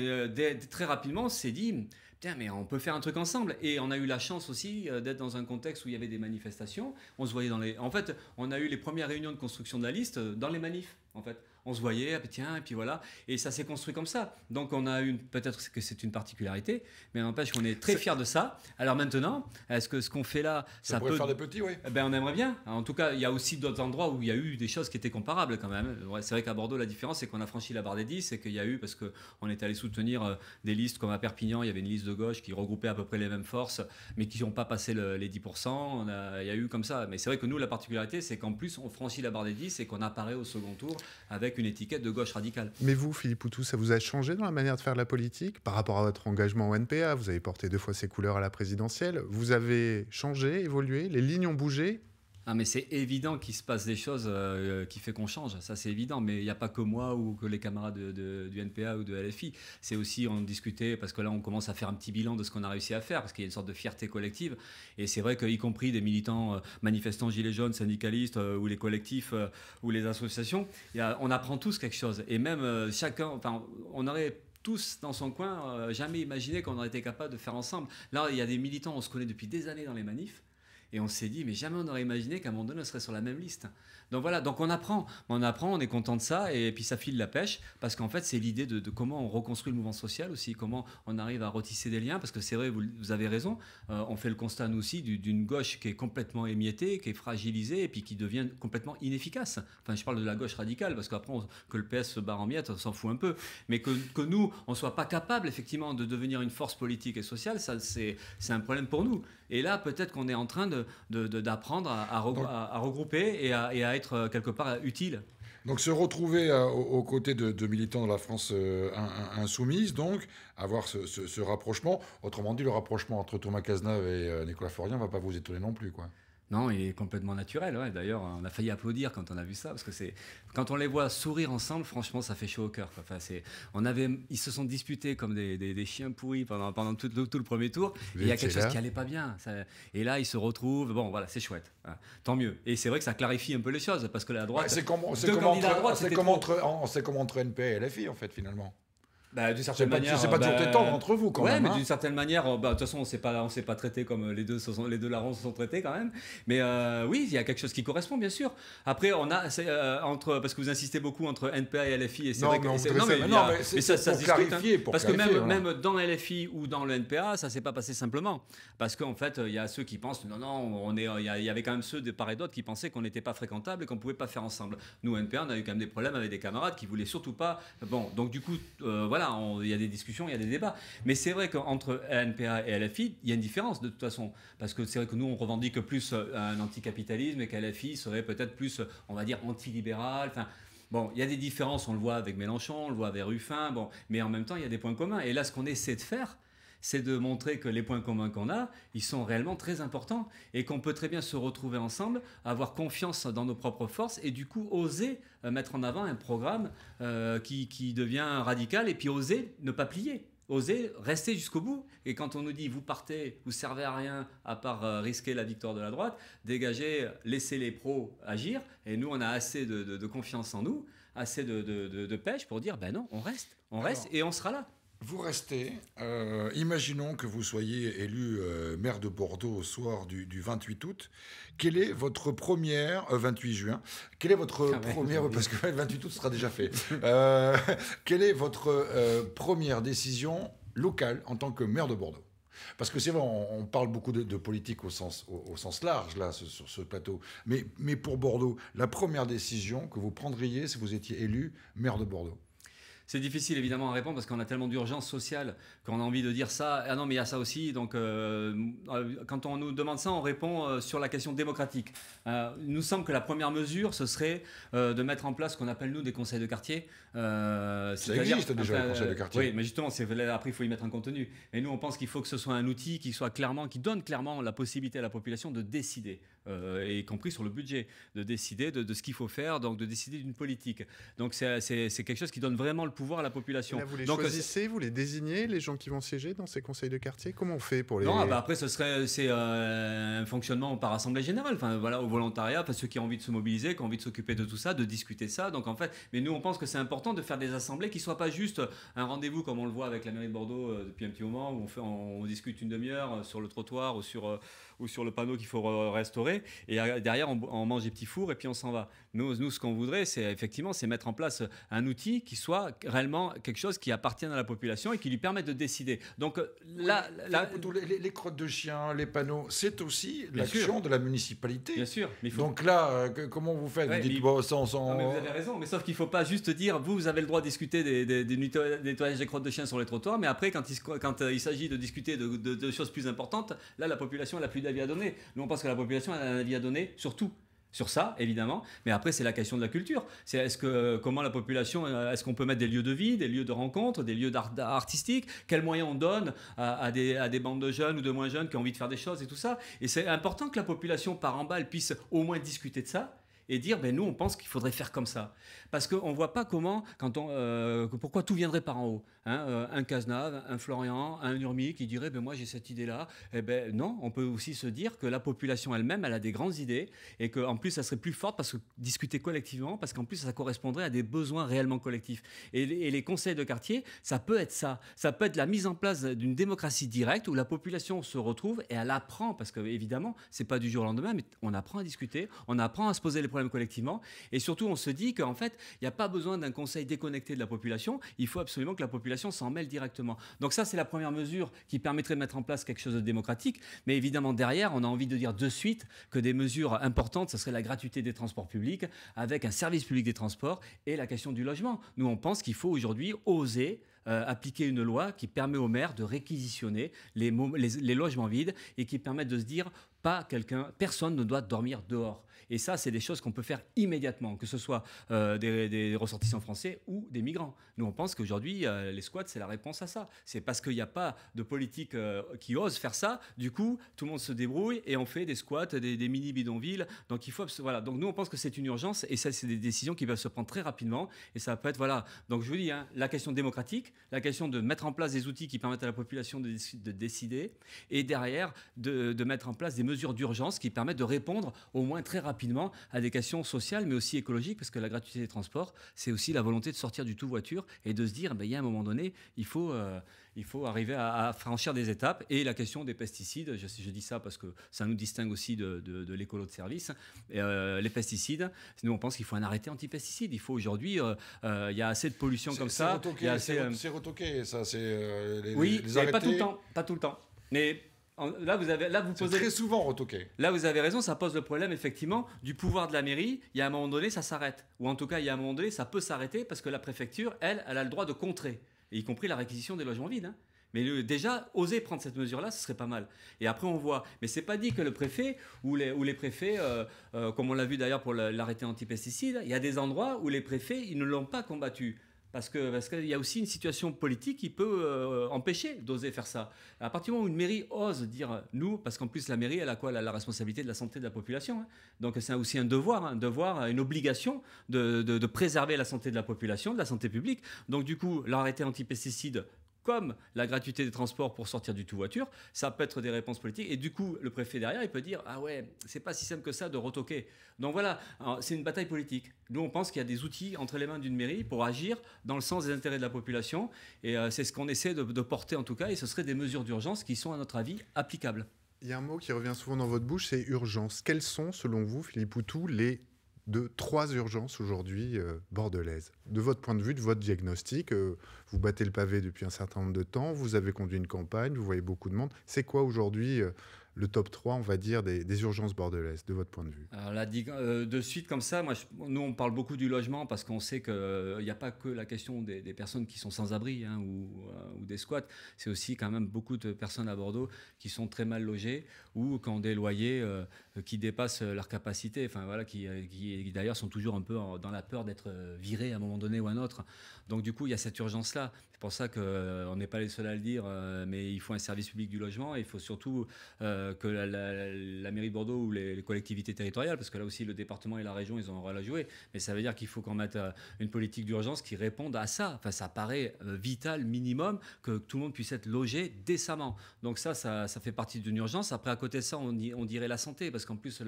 très rapidement, s'est dit Tiens, mais on peut faire un truc ensemble. Et on a eu la chance aussi d'être dans un contexte où il y avait des manifestations. On se voyait dans les. En fait, on a eu les premières réunions de construction de la liste dans les manifs, en fait on se voyait, ah, bah, tiens, et puis voilà. Et ça s'est construit comme ça. Donc on a une, peut-être que c'est une particularité, mais n'empêche qu'on est très fiers de ça. Alors maintenant, est-ce que ce qu'on fait là, ça, peut. faire des petits, oui. Eh ben on aimerait bien. En tout cas, il y a aussi d'autres endroits où il y a eu des choses qui étaient comparables quand même. C'est vrai qu'à Bordeaux, la différence, c'est qu'on a franchi la barre des 10 et qu'il y a eu, parce qu'on est allé soutenir euh, des listes comme à Perpignan, il y avait une liste de gauche qui regroupait à peu près les mêmes forces, mais qui n'ont pas passé les 10%. il y a eu comme ça. Mais c'est vrai que nous, la particularité, c'est qu'en plus, on franchit la barre des 10 et qu'on apparaît au second tour avec une étiquette de gauche radicale. Mais vous, Philippe Poutou, ça vous a changé dans la manière de faire la politique par rapport à votre engagement au NPA Vous avez porté deux fois ses couleurs à la présidentielle. Vous avez changé, évolué, les lignes ont bougé ah, mais c'est évident qu'il se passe des choses euh, euh, qui fait qu'on change, ça c'est évident, mais il n'y a pas que moi ou que les camarades du NPA ou de LFI, c'est aussi en discuter, parce que là on commence à faire un petit bilan de ce qu'on a réussi à faire, parce qu'il y a une sorte de fierté collective, et c'est vrai qu'y compris des militants euh, manifestants gilets jaunes, syndicalistes ou les collectifs ou les associations, on apprend tous quelque chose, et même chacun, enfin on aurait tous dans son coin, jamais imaginé qu'on aurait été capable de faire ensemble. Là, il y a des militants, on se connaît depuis des années dans les manifs, et on s'est dit, mais jamais on aurait imaginé qu'à un moment donné, on serait sur la même liste. Donc voilà, donc on apprend, on apprend, on est content de ça, et puis ça file la pêche, parce qu'en fait, c'est l'idée de, comment on reconstruit le mouvement social aussi, comment on arrive à retisser des liens, parce que c'est vrai, vous, avez raison, euh, on fait le constat, nous aussi, d'une gauche qui est complètement émiettée, qui est fragilisée, et puis qui devient complètement inefficace. Enfin, je parle de la gauche radicale, parce qu'après, que le PS se barre en miettes, on s'en fout un peu, mais que, nous, on ne soit pas capable, effectivement, de devenir une force politique et sociale, ça, c'est un problème pour nous. Et là, peut-être qu'on est en train d'apprendre de, de, à, à, regrouper et à, et à être euh, quelque part utile. Donc se retrouver euh, aux côtés de, militants de la France euh, insoumise, donc avoir ce, rapprochement. Autrement dit, le rapprochement entre Thomas Cazenave et Nicolas Florian ne va pas vous étonner non plus, quoi. Non, il est complètement naturel. D'ailleurs, on a failli applaudir quand on a vu ça, parce que c'est quand on les voit sourire ensemble, franchement, ça fait chaud au cœur. c'est, on avait, ils se sont disputés comme des, chiens pourris pendant, pendant tout, le premier tour. il y a quelque chose qui allait pas bien. et là, ils se retrouvent. Bon, voilà, c'est chouette. Hein. Tant mieux. Et c'est vrai que ça clarifie un peu les choses, parce que la droite, c'est comme, c'est comment on sait comment entre NP et LFI en fait finalement. Bah, hein. d'une certaine manière. pas toujours bah, entre vous quand même. mais d'une certaine manière, bah, de toute façon, on s'est pas, on s'est pas traité comme euh, les deux, les deux larrons se sont traités quand même. Mais euh, oui, il y a quelque chose qui correspond, bien sûr. Après, on a euh, entre, parce que vous insistez beaucoup entre NPA et LFI, et c'est vrai que non, mais, ça, ça se discute. Hein. parce que même, même dans LFI ou dans le NPA, ça s'est pas passé simplement, parce qu'en fait, il y a ceux qui pensent, non, non, on est, il y avait quand même ceux de part et d'autre qui pensaient qu'on n'était pas fréquentable et qu'on pouvait pas faire ensemble. Nous, NPA, on a eu quand même des problèmes avec des camarades qui voulaient surtout pas. Bon, donc du coup, voilà il y a des discussions, il y a des débats. Mais c'est vrai qu'entre NPA et LFI, il y a une différence de toute façon. Parce que c'est vrai que nous, on revendique plus euh, un anticapitalisme et qu'LFI serait peut-être plus, on va dire, antilibéral. Enfin, Bon, il y a des différences, on le voit avec Mélenchon, on le voit avec Ruffin, bon, mais en même temps, il y a des points communs. Et là, ce qu'on essaie de faire, c'est de montrer que les points communs qu'on a, ils sont réellement très importants et qu'on peut très bien se retrouver ensemble, avoir confiance dans nos propres forces et du coup oser euh, mettre en avant un programme euh, qui, devient radical et puis oser ne pas plier oser rester jusqu'au bout. Et quand on nous dit vous partez, vous servez à rien à part euh, risquer la victoire de la droite, dégagez, laissez les pros agir. Et nous, on a assez de, confiance en nous, assez de, pêche pour dire ben non, on reste, on reste et on sera là. Vous restez. Euh, imaginons que vous soyez élu euh, maire de Bordeaux au soir du, 28 août. Quelle est votre première... 28 euh, juin. Quelle est votre ah première... Parce que le 28 août sera déjà fait. quelle est votre première décision locale en tant que maire de Bordeaux parce que c'est vrai, on, parle beaucoup de, politique au sens, large, là, sur ce plateau. mais pour Bordeaux, la première décision que vous prendriez si vous étiez élu maire de Bordeaux c'est difficile évidemment à répondre parce qu'on a tellement d'urgence sociale qu'on a envie de dire ça. Ah non, mais il y a ça aussi. Donc, euh, euh, quand on nous demande ça, on répond euh, sur la question démocratique. il nous semble que la première mesure, ce serait de mettre en place ce qu'on appelle nous des conseils de quartier. ça existe déjà les conseils de quartier. oui, mais justement, après il faut y mettre un contenu. Et nous, on pense qu'il faut que ce soit un outil qui soit clairement, qui donne clairement la possibilité à la population de décider, y compris sur le budget, de décider de, de ce qu'il faut faire, donc de décider d'une politique. Donc c'est quelque chose qui donne vraiment le pouvoir à la population. vous les euh, choisissez, vous les désignez, les gens qui vont siéger dans ces conseils de quartier Comment on fait pour les... Non, ah bah, après, ce serait euh, c'est euh, un fonctionnement par assemblée générale, enfin voilà, au volontariat, parce ceux qui ont envie de se mobiliser, qui ont envie de s'occuper de tout ça, de discuter ça. Donc en fait, mais nous, on pense que c'est important de faire des assemblées qui soient pas juste un rendez-vous comme on le voit avec la mairie de Bordeaux depuis un petit moment, où on, fait, on discute une demi-heure sur le trottoir ou sur ou sur le panneau qu'il faut restaurer. Et derrière, on, mange des petits fours et puis on s'en va. Nous, nous ce qu'on voudrait, c'est effectivement, c'est mettre en place un outil qui soit réellement quelque chose qui appartienne à la population et qui lui permette de décider. Donc euh, là, les, crottes de chiens, les panneaux, c'est aussi l'action de la municipalité. Bien sûr. Mais Donc là, euh, comment vous faites vous, dites, sans, mais vous avez raison, mais sauf qu'il ne faut pas juste dire, vous, vous avez le droit de discuter des, des nettoyages des crottes de chiens sur les trottoirs, mais après, quand il, euh, s'agit de discuter de, choses plus importantes, là, la population la plus plus d'avis à donner. Nous, on que la population a un avis à donner sur tout sur ça, évidemment. Mais après, c'est la question de la culture. C'est est-ce que comment la population, euh, est-ce qu'on peut mettre des lieux de vie, des lieux de rencontre, des lieux d'art artistiques Quels moyens on donne à, à, des, bandes de jeunes ou de moins jeunes qui ont envie de faire des choses et tout ça Et c'est important que la population par en bas, elle puisse au moins discuter de ça et dire ben nous on pense qu'il faudrait faire comme ça parce qu'on voit pas comment quand on euh, pourquoi tout viendrait par en haut hein, euh, un Cazenave un Florian un Urmi qui dirait ben moi j'ai cette idée là et eh ben non on peut aussi se dire que la population elle-même elle a des grandes idées et qu'en plus ça serait plus fort parce que discuter collectivement parce qu'en plus ça correspondrait à des besoins réellement collectifs et, et les conseils de quartier ça peut être ça ça peut être la mise en place d'une démocratie directe où la population se retrouve et elle apprend parce que évidemment c'est pas du jour au lendemain mais on apprend à discuter on apprend à se poser les problèmes collectivement. Et surtout, on se dit qu'en fait, il n'y a pas besoin d'un conseil déconnecté de la population. Il faut absolument que la population s'en mêle directement. Donc ça, c'est la première mesure qui permettrait de mettre en place quelque chose de démocratique. Mais évidemment, derrière, on a envie de dire de suite que des mesures importantes, ce serait la gratuité des transports publics, avec un service public des transports et la question du logement. Nous, on pense qu'il faut aujourd'hui oser euh, appliquer une loi qui permet aux maires de réquisitionner les, logements vides et qui permet de se dire pas quelqu'un, personne ne doit dormir dehors. Et ça, c'est des choses qu'on peut faire immédiatement, que ce soit euh, des, ressortissants français ou des migrants. Nous, on pense qu'aujourd'hui, euh, les squats, c'est la réponse à ça. C'est parce qu'il n'y a pas de politique euh, qui ose faire ça. Du coup, tout le monde se débrouille et on fait des squats, des, mini bidonvilles. Donc, il faut, voilà. Donc, nous, on pense que c'est une urgence et ça, c'est des décisions qui peuvent se prendre très rapidement. Et ça peut être, voilà. Donc, je vous dis, hein, la question démocratique, la question de mettre en place des outils qui permettent à la population de, de décider et derrière, de mettre en place des mesures d'urgence qui permettent de répondre au moins très rapidement à des questions sociales, mais aussi écologiques, parce que la gratuité des transports, c'est aussi la volonté de sortir du tout voiture et de se dire, ben, il y a un moment donné, il faut, euh, il faut arriver à, franchir des étapes. Et la question des pesticides, je, je dis ça parce que ça nous distingue aussi de, l'écolo de service. Euh, les pesticides, nous, on pense qu'il faut un arrêté anti-pesticides. Il faut aujourd'hui, euh, il y a assez de pollution comme ça. C'est retoqué, ça. C'est, les, oui, mais pas tout le temps. Pas tout le temps. Mais là, vous avez, posez. Très souvent retoqué. Là, vous avez raison, ça pose le problème, effectivement, du pouvoir de la mairie. Il y a un moment donné, ça s'arrête. Ou en tout cas, il y a un moment donné, ça peut s'arrêter parce que la préfecture, elle, elle a le droit de contrer, y compris la réquisition des logements vides. Hein. Mais déjà, oser prendre cette mesure-là, ce serait pas mal. Et après, on voit. Mais c'est pas dit que le préfet ou les, préfets, euh, euh, comme on l'a vu d'ailleurs pour l'arrêté pesticides, il y a des endroits où les préfets, ils ne l'ont pas combattu. Parce que qu'il y a aussi une situation politique qui peut euh, empêcher d'oser faire ça. À partir du moment où une mairie ose dire euh, nous, parce qu'en plus la mairie, elle a quoi elle a la responsabilité de la santé de la population. Hein. Donc c'est aussi un devoir, hein, un devoir, euh, une obligation de, préserver la santé de la population, de la santé publique. Donc du coup, l'arrêté anti anti-pesticide, comme la gratuité des transports pour sortir du tout voiture, ça peut être des réponses politiques. Et du coup, le préfet derrière, il peut dire Ah ouais, c'est pas si simple que ça de retoquer. Donc voilà, hein, c'est une bataille politique. Nous, on pense qu'il y a des outils entre les mains d'une mairie pour agir dans le sens des intérêts de la population. Et euh, c'est ce qu'on essaie de, porter en tout cas. Et ce seraient des mesures d'urgence qui sont, à notre avis, applicables. Il y a un mot qui revient souvent dans votre bouche, c'est urgence. Quelles sont, selon vous, Philippe Poutou, les de trois urgences aujourd'hui euh, bordelaises. De votre point de vue, de votre diagnostic, euh, vous battez le pavé depuis un certain nombre de temps, vous avez conduit une campagne, vous voyez beaucoup de monde. C'est quoi aujourd'hui euh, le top 3, on va dire, des, urgences bordelaises, de votre point de vue Alors là, euh, de suite comme ça, moi, nous, on parle beaucoup du logement parce qu'on sait qu'il euh, n'y a pas que la question des, personnes qui sont sans abri hein, euh, ou, des squats. C'est aussi quand même beaucoup de personnes à Bordeaux qui sont très mal logées ou qui ont des loyers qui dépassent leur capacité, enfin voilà, qui, d'ailleurs sont toujours un peu dans la peur d'être virés à un moment donné ou à un autre. Donc du coup, il y a cette urgence-là. C'est pour ça qu'on euh, n'est pas les seuls à le dire, euh, mais il faut un service public du logement il faut surtout euh, que la, mairie de Bordeaux ou les, collectivités territoriales, parce que là aussi le département et la région, ils ont un rôle à jouer, mais ça veut dire qu'il faut qu'on mette une politique d'urgence qui réponde à ça. Enfin, ça paraît vital, minimum, que tout le monde puisse être logé décemment. Donc ça, ça, fait partie d'une urgence. Après, à côté de ça, on, on dirait la santé, parce qu'en plus,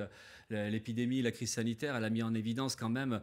l'épidémie, la, crise sanitaire, elle a mis en évidence quand même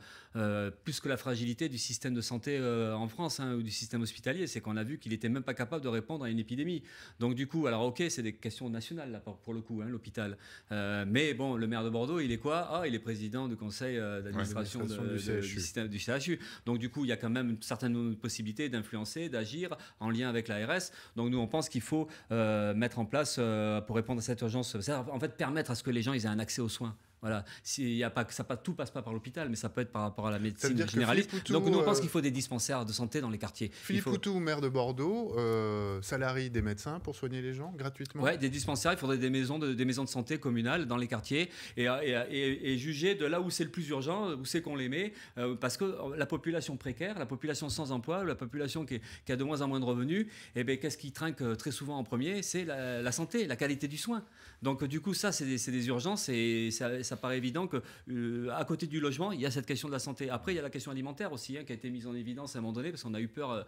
plus que la fragilité du système de santé. Euh, en France hein, ou du système hospitalier, c'est qu'on a vu qu'il n'était même pas capable de répondre à une épidémie. Donc du coup, alors ok, c'est des questions nationales pour le coup, hein, l'hôpital. Euh, mais bon, le maire de Bordeaux, il est quoi Ah, il est président du conseil euh, d'administration du, du CHU. Donc du coup, il y a quand même une certaine possibilité d'influencer, d'agir en lien avec l'ARS. Donc nous, on pense qu'il faut mettre en place pour répondre à cette urgence, en fait, permettre à ce que les gens aient un accès aux soins. Voilà, y a pas, ça pas, tout passe pas par l'hôpital, mais ça peut être par rapport à la médecine généraliste. Donc nous, on pense euh, qu'il faut des dispensaires de santé dans les quartiers. Philippe faut... maire de Bordeaux, euh, salarié des médecins pour soigner les gens gratuitement Oui, des dispensaires, il faudrait des maisons de, des maisons de santé communales dans les quartiers et, euh, euh, et, et, juger de là où c'est le plus urgent, où c'est qu'on les met, parce que la population précaire, la population sans emploi, la population qui, a de moins en moins de revenus, et eh ben, qu'est-ce qui trinque très souvent en premier C'est la, santé, la qualité du soin. Donc du coup, ça, c'est des, des urgences et ça ça paraît évident que euh, à côté du logement, il y a cette question de la santé. Après, il y a la question alimentaire aussi hein, qui a été mise en évidence à un moment donné parce qu'on a eu peur euh,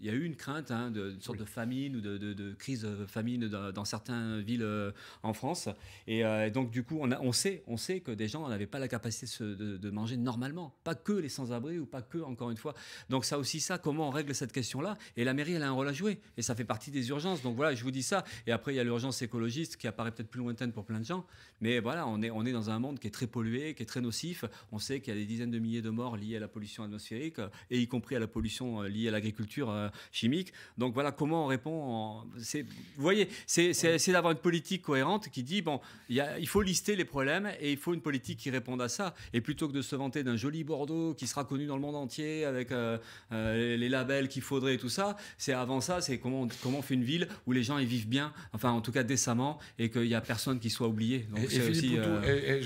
il y a eu une crainte hein, d'une sorte de famine ou de, de, de crise euh, famine dans, certains certaines villes euh, en France. Euh, et donc, du coup, on, on, sait, on sait que des gens n'avaient pas la capacité de, manger normalement. Pas que les sans-abri ou pas que, encore une fois. Donc, ça aussi, ça, comment on règle cette question-là Et la mairie, elle a un rôle à jouer. Et ça fait partie des urgences. Donc, voilà, je vous dis ça. Et après, il y a l'urgence écologiste qui apparaît peut-être plus lointaine pour plein de gens. Mais voilà, on est, on est dans un monde qui est très pollué, qui est très nocif. On sait qu'il y a des dizaines de milliers de morts liées à la pollution atmosphérique, et y compris à la pollution liée à l'agriculture euh, Donc voilà comment on répond. c'est, Vous voyez, c'est d'avoir une politique cohérente qui dit bon, il faut lister les problèmes et il faut une politique qui réponde à ça. Et plutôt que de se vanter d'un joli Bordeaux qui sera connu dans le monde entier avec euh, euh, les labels qu'il faudrait et tout ça, c'est avant ça, c'est comment, on, comment fait une ville où les gens y vivent bien, enfin en tout cas décemment, et qu'il n'y a personne qui soit oublié. et,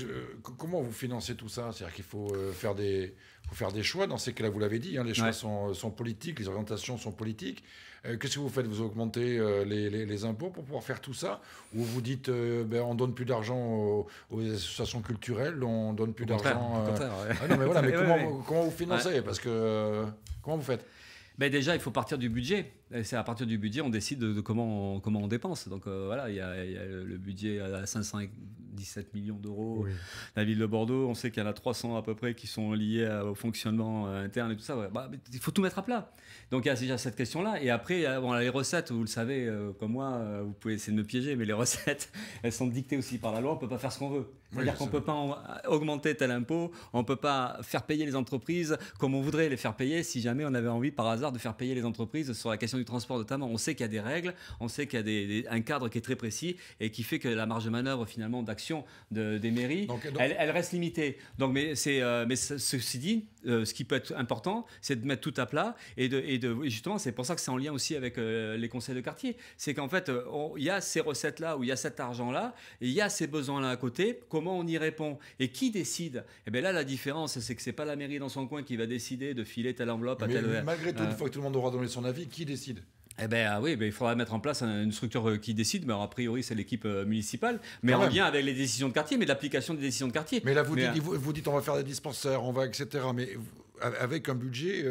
comment vous financez tout ça C'est-à-dire qu'il faut faire des faut faire des choix. Dans ces cas-là, vous l'avez dit, hein, les choix euh, sont, politiques, les orientations sont politiques. Euh, qu'est-ce que vous faites Vous augmentez euh, les, impôts pour pouvoir faire tout ça Ou vous dites, ben, on donne plus d'argent aux, associations culturelles, on donne plus d'argent... Ouais. Ah, mais voilà, mais comment, comment, vous financez Parce que... comment vous faites mais ben, Déjà, il faut partir du budget c'est à partir du budget, on décide de comment on, comment on dépense. Donc euh, voilà, il y, a, le budget à 517 millions d'euros. La ville de Bordeaux, on sait qu'il y en a 300 à peu près qui sont liés au fonctionnement euh, interne et tout ça. Bah, il faut tout mettre à plat. Donc il y a déjà cette question-là. Et après, les recettes, vous le savez, euh, comme moi, vous pouvez essayer de me piéger, mais les recettes, elles sont dictées aussi par la loi. On ne peut pas faire ce qu'on veut. C'est-à-dire qu'on ne peut pas augmenter tel impôt, on ne peut pas faire payer les entreprises comme on voudrait les faire payer si jamais on avait envie par hasard de faire payer les entreprises sur la question du transport notamment, on sait qu'il y a des règles, on sait qu'il y a un cadre qui est très précis et qui fait que la marge de manœuvre finalement d'action des mairies, elle, reste limitée. Donc, mais, c'est, euh, mais ceci dit, euh, ce qui peut être important, c'est de mettre tout à plat et de, justement, c'est pour ça que c'est en lien aussi avec euh, les conseils de quartier. C'est qu'en fait, euh, il y a ces recettes-là ou il y a cet argent-là et il y a ces besoins-là à côté. Comment on y répond et qui décide Et eh bien là, la différence, c'est que ce c'est pas la mairie dans son coin qui va décider de filer telle enveloppe à telle. Mais malgré tout, une fois que tout le monde aura donné son avis, qui décide eh bien ah oui, ben, il faudra mettre en place une structure euh, qui décide, mais a priori c'est l'équipe euh, municipale, mais en lien avec les décisions de quartier, mais l'application des décisions de quartier. Mais là euh, vous, dites, on va faire des dispensaires, on va etc. Mais avec un budget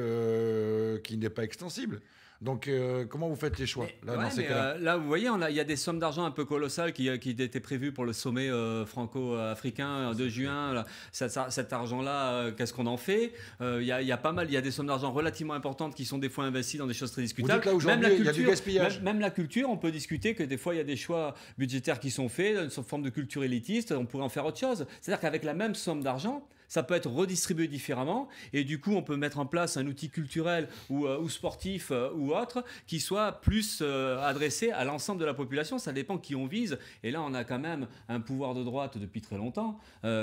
qui n'est pas extensible. Donc, euh, comment vous faites les choix euh, là, vous voyez, il y a des sommes d'argent un peu colossales qui, euh, étaient prévues pour le sommet franco-africain de juin. Cet, argent-là, qu'est-ce qu'on en fait Il y, a pas mal, il y a des sommes d'argent relativement importantes qui sont des fois investies dans des choses très discutables. même la culture, même, la culture, on peut discuter que des fois, il y a des choix budgétaires qui sont faits, une forme de culture élitiste, on pourrait en faire autre chose. C'est-à-dire qu'avec la même somme d'argent, ça peut être redistribué différemment. Et du coup, on peut mettre en place un outil culturel ou, euh, sportif euh, ou autre qui soit plus euh, adressé à l'ensemble de la population. Ça dépend qui on vise. Et là, on a quand même un pouvoir de droite depuis très longtemps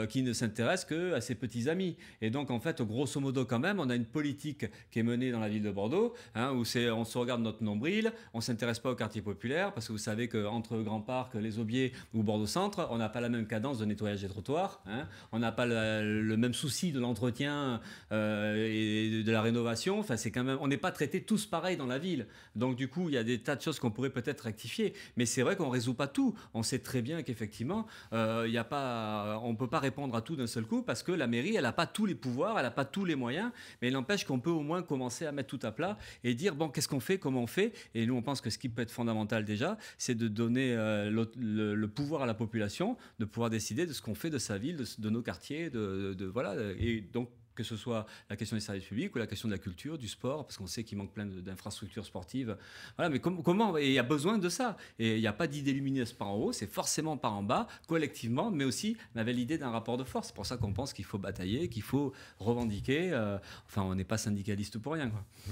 qui ne s'intéresse que à ses petits amis. Et donc, en fait, grosso modo, quand même, on a une politique qui est menée dans la ville de Bordeaux hein, où c'est on se regarde notre nombril, on s'intéresse pas au quartier populaire parce que vous savez qu'entre Grand Parc, les Aubiers ou Bordeaux Centre, on n'a pas la même cadence de nettoyage des trottoirs. Hein. on n'a pas le le même souci de l'entretien euh, et de la rénovation. Enfin, c'est quand même, on n'est pas traités tous pareil dans la ville. Donc du coup, il y a des tas de choses qu'on pourrait peut-être rectifier. Mais c'est vrai qu'on résout pas tout. On sait très bien qu'effectivement, euh, y a pas, on peut pas répondre à tout d'un seul coup parce que la mairie, elle n'a pas tous les pouvoirs, elle n'a pas tous les moyens. Mais il n'empêche qu'on peut au moins commencer à mettre tout à plat et dire bon, qu'est-ce qu'on fait, comment on fait. Et nous, on pense que ce qui peut être fondamental déjà, c'est de donner euh, le, pouvoir à la population de pouvoir décider de ce qu'on fait de sa ville, de, nos quartiers, de voilà. Euh, et donc que ce soit la question des services publics ou la question de la culture, du sport, parce qu'on sait qu'il manque plein d'infrastructures sportives. Voilà, mais comment Et il y a besoin de ça. Et il n'y a pas d'idée lumineuse par en haut, c'est forcément par en bas, collectivement, mais aussi on avait l'idée d'un rapport de force. C'est pour ça qu'on pense qu'il faut batailler, qu'il faut revendiquer. Euh, enfin, on n'est pas syndicaliste pour rien. Quoi. Mmh.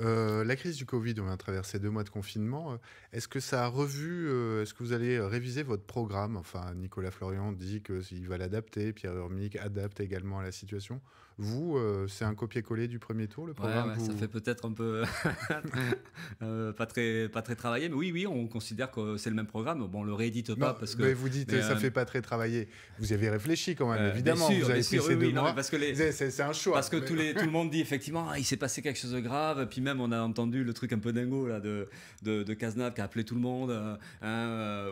Euh, la crise du Covid, on a traversé deux mois de confinement. Euh, est-ce que ça a revu, euh, est-ce que vous allez réviser votre programme Enfin, Nicolas Florian dit qu'il va l'adapter, Pierre Urmic adapte également à la situation. Vous, euh, c'est un copier-coller du premier tour, le programme Ça fait peut-être un peu euh, pas très pas très travaillé, mais oui, oui, on considère que c'est le même programme. Bon, on le réédite pas parce que. Mais vous dites, ça euh, fait pas très travaillé. Vous avez réfléchi quand même, évidemment. vous avez sûr, oui, deux parce que c'est, un choix. Parce que tous les, tout le monde dit effectivement, ah, il s'est passé quelque chose de grave. Puis même, on a entendu le truc un peu dingo là de de, de qui a appelé tout le monde, hein,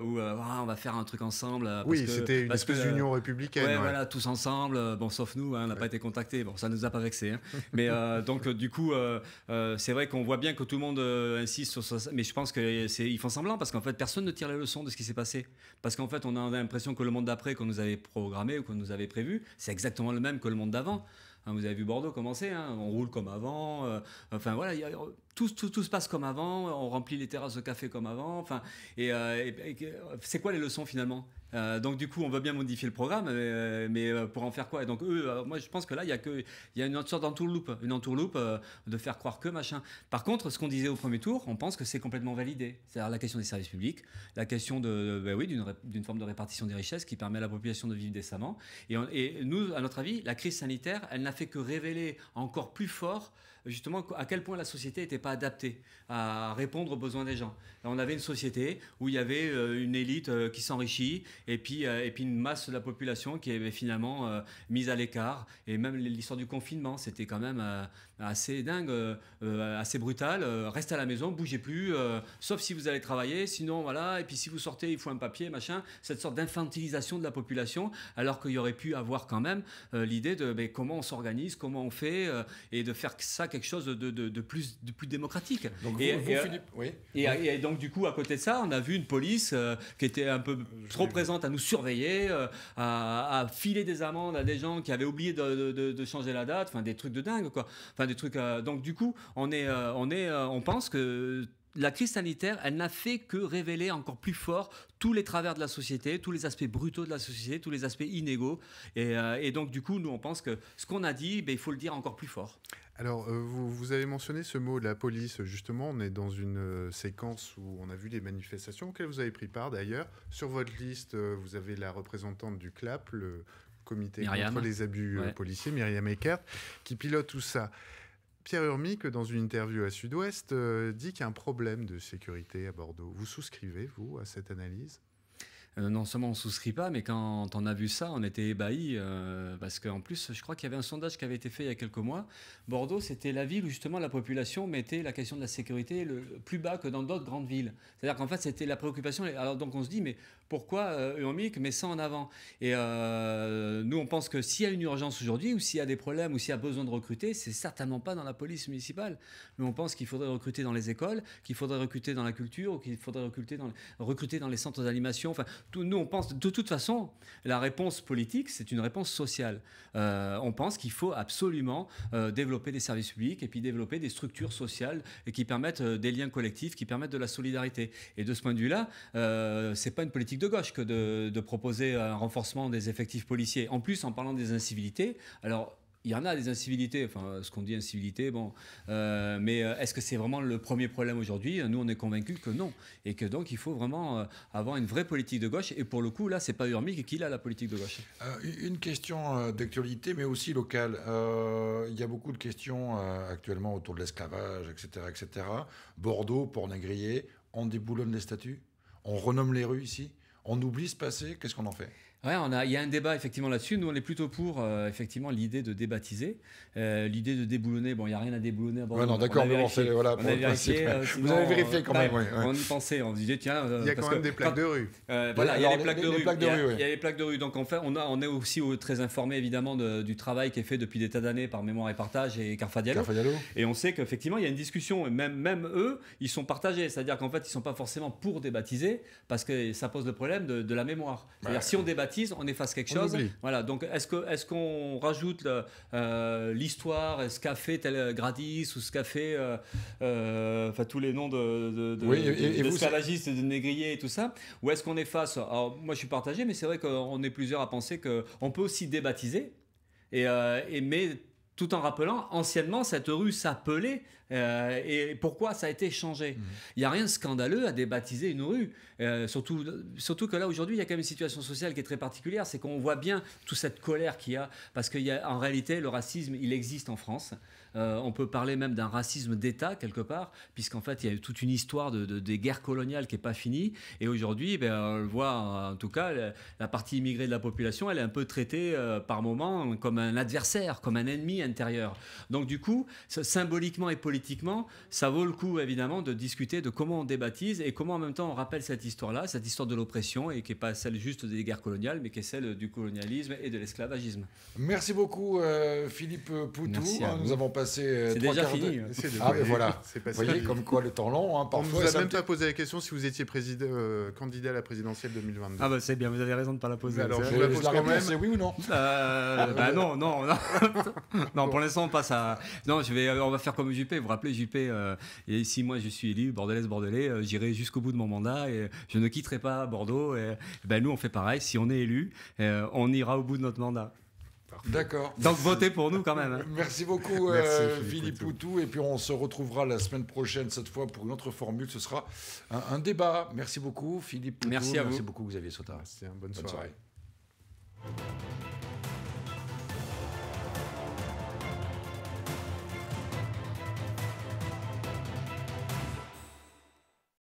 Ou ah, on va faire un truc ensemble. oui, c'était une espèce d'union républicaine. Ouais, voilà, tous ensemble. Bon, sauf nous, hein, on n'a pas été contactés Bon, ça nous a pas vexé. Mais euh, donc, euh, du coup, euh, c'est vrai qu'on voit bien que tout le monde insiste sur ça. Mais je pense qu'ils font semblant parce qu'en fait, personne ne tire la leçon de ce qui s'est passé. Parce qu'en fait, on a l'impression que le monde d'après qu'on nous avait programmé ou qu'on nous avait prévu, c'est exactement le même que le monde d'avant. Hein, vous avez vu Bordeaux commencer. Hein, on roule comme avant. enfin, voilà. Y tout, se passe comme avant, on remplit les terrasses de café comme avant. Enfin, et, euh, c'est quoi les leçons finalement euh, donc du coup, on veut bien modifier le programme, mais euh, pour en faire quoi Et donc eux, moi je pense que là, il y a que il une sorte d'entourloupe, une entourloupe de faire croire que machin. Par contre, ce qu'on disait au premier tour, on pense que c'est complètement validé. C'est-à-dire la question des services publics, la question de, ben oui, d'une forme de répartition des richesses qui permet à la population de vivre décemment. et nous, à notre avis, la crise sanitaire, elle n'a fait que révéler encore plus fort justement à quel point la société n'était pas adaptée à répondre aux besoins des gens. on avait une société où il y avait euh, une élite euh, qui s'enrichit et puis, euh, et puis une masse de la population qui est finalement mise à l'écart. Et même l'histoire du confinement, c'était quand même assez dingue, assez brutal. reste à la maison, bougez plus, sauf si vous allez travailler. Sinon, voilà, et puis si vous sortez, il faut un papier, machin. Cette sorte d'infantilisation de la population, alors qu'il y aurait pu avoir quand même l'idée de ben, comment on s'organise, comment on fait, et de faire ça quelque chose de, plus, de plus démocratique. et, donc du coup, à côté de ça, on a vu une police euh, qui était un peu trop présente à nous surveiller, euh, à, filer des amendes à des gens qui avaient oublié de, changer la date, enfin des trucs de dingue quoi. Enfin des trucs. Euh, donc du coup, on est, on est, on pense que la crise sanitaire, elle n'a fait que révéler encore plus fort tous les travers de la société, tous les aspects brutaux de la société, tous les aspects inégaux. Et, donc, du coup, nous, on pense que ce qu'on a dit, ben, il faut le dire encore plus fort. Alors, euh, vous, avez mentionné ce mot, de la police. Justement, on est dans une euh, séquence où on a vu les manifestations auxquelles vous avez pris part d'ailleurs. Sur votre liste, euh, vous avez la représentante du CLAP, le Comité contre les abus policiers, Myriam Eckert, qui pilote tout ça. Pierre Urmic, dans une interview à Sud-Ouest, dit qu'il y a un problème de sécurité à Bordeaux. Vous souscrivez, vous, à cette analyse euh, non seulement on souscrit pas, mais quand on a vu ça, on était ébahis euh, parce qu'en plus, je crois qu'il y avait un sondage qui avait été fait il y a quelques mois. Bordeaux, c'était la ville où justement la population mettait la question de la sécurité le plus bas que dans d'autres grandes villes. C'est-à-dire qu'en fait, c'était la préoccupation. Alors donc on se dit, mais pourquoi Euromic met ça en avant Et euh, nous, on pense que s'il y a une urgence aujourd'hui, ou s'il y a des problèmes, ou s'il y a besoin de recruter, c'est certainement pas dans la police municipale. Nous, on pense qu'il faudrait recruter dans les écoles, qu'il faudrait recruter dans la culture, ou qu'il faudrait recruter dans, recruter dans les centres d'animation. Enfin, nous, on pense, de toute façon, la réponse politique, c'est une réponse sociale. Euh, on pense qu'il faut absolument euh, développer des services publics et puis développer des structures sociales qui permettent des liens collectifs, qui permettent de la solidarité. Et de ce point de vue-là, c'est pas une politique de gauche que de, proposer un renforcement des effectifs policiers. En plus, en parlant des incivilités, alors il y en a des incivilités, enfin ce qu'on dit incivilité, bon, euh, mais euh, est-ce que c'est vraiment le premier problème aujourd'hui Nous, on est convaincus que non, et que donc il faut vraiment euh, avoir une vraie politique de gauche. Et pour le coup, là, c'est pas Urmic qui a la politique de gauche. une question d'actualité, mais aussi locale. il y a beaucoup de questions actuellement autour de l'esclavage, etc., etc. Bordeaux, Pornegrier, on déboulonne les statues, on renomme les rues ici. On oublie ce passé, qu'est-ce qu'on en fait Ouais, on a, il y a un débat effectivement là-dessus. Nous, on est plutôt pour euh, effectivement l'idée de débaptiser, euh, l'idée de déboulonner. Bon, il n'y a rien à déboulonner. Bon, non, d'accord, voilà. Euh, Vous avez vérifié quand même. On y pensait, on disait tiens. il y a quand même des plaques de rue. voilà, il y a les plaques de rue. Il y a les plaques de rue. Donc en fait, on a, on est aussi très informé évidemment du travail qui est fait depuis des tas d'années par Mémoire et Partage et Carfadialo. Et on sait qu'effectivement, il y a une discussion. même, même eux, ils sont partagés. C'est-à-dire qu'en fait, ils sont pas forcément pour débaptiser parce que ça pose le problème de, la mémoire. C'est-à-dire bah, si on débaptise on efface quelque chose. Voilà. Donc, est-ce ce qu'on rajoute euh, euh, l'histoire, ce qu'a fait tel Gradis ou ce qu'a fait, euh, enfin tous les noms de, de, de, et, de, négriers et tout ça, ou est-ce qu'on efface Alors, moi, je suis partagé, mais c'est vrai qu'on est plusieurs à penser qu'on peut aussi débaptiser. et, mais tout en rappelant, anciennement, cette rue s'appelait euh, et pourquoi ça a été changé. Mhm. Il n'y a rien de scandaleux à débaptiser une rue, euh, surtout, surtout que là aujourd'hui il y a quand même une situation sociale qui est très particulière, c'est qu'on voit bien toute cette colère qu'il y a, parce qu'en réalité le racisme il existe en France. Euh, on peut parler même d'un racisme d'État quelque part, puisqu'en fait il y a eu toute une histoire de, des guerres coloniales qui n'est pas finie, et aujourd'hui ben, on le voit en, tout cas, la, la, partie immigrée de la population elle est un peu traitée par moment comme un adversaire, comme un ennemi intérieur. Donc du coup, symboliquement et politiquement, politiquement, ça vaut le coup évidemment de discuter de comment on débaptise et comment en même temps on rappelle cette histoire-là, cette histoire de l'oppression et qui n'est pas celle juste des guerres coloniales, mais qui est celle du colonialisme et de l'esclavagisme. Merci beaucoup euh, Philippe Poutou. Ah, nous avons passé. Euh, c'est déjà fini. Ah mais voilà. Vous voyez comme quoi le temps long. Hein, parfois, on vous a même pas posé la question si vous étiez président, euh, candidat à la présidentielle 2022. Ah bah c'est bien, vous avez raison de ne pas la poser. Alors je, la pose quand même. C'est oui ou non Bah non, non, non. non, pour l'instant on passe à. Non, je vais, on va faire comme Juppé rappelez Juppé. et euh, si moi je suis élu, bordelais bordelais, euh, j'irai jusqu'au bout de mon mandat et je ne quitterai pas Bordeaux. Et, eh ben nous, on fait pareil. Si on est élu, euh, on ira au bout de notre mandat. D'accord. Donc votez pour nous quand même. Hein. Merci beaucoup Philippe Poutou. Et puis on se retrouvera la semaine prochaine, cette fois pour une autre formule. Ce sera un, débat. Merci beaucoup Philippe Merci à vous. Merci beaucoup Xavier avez hein. bonne, soirée.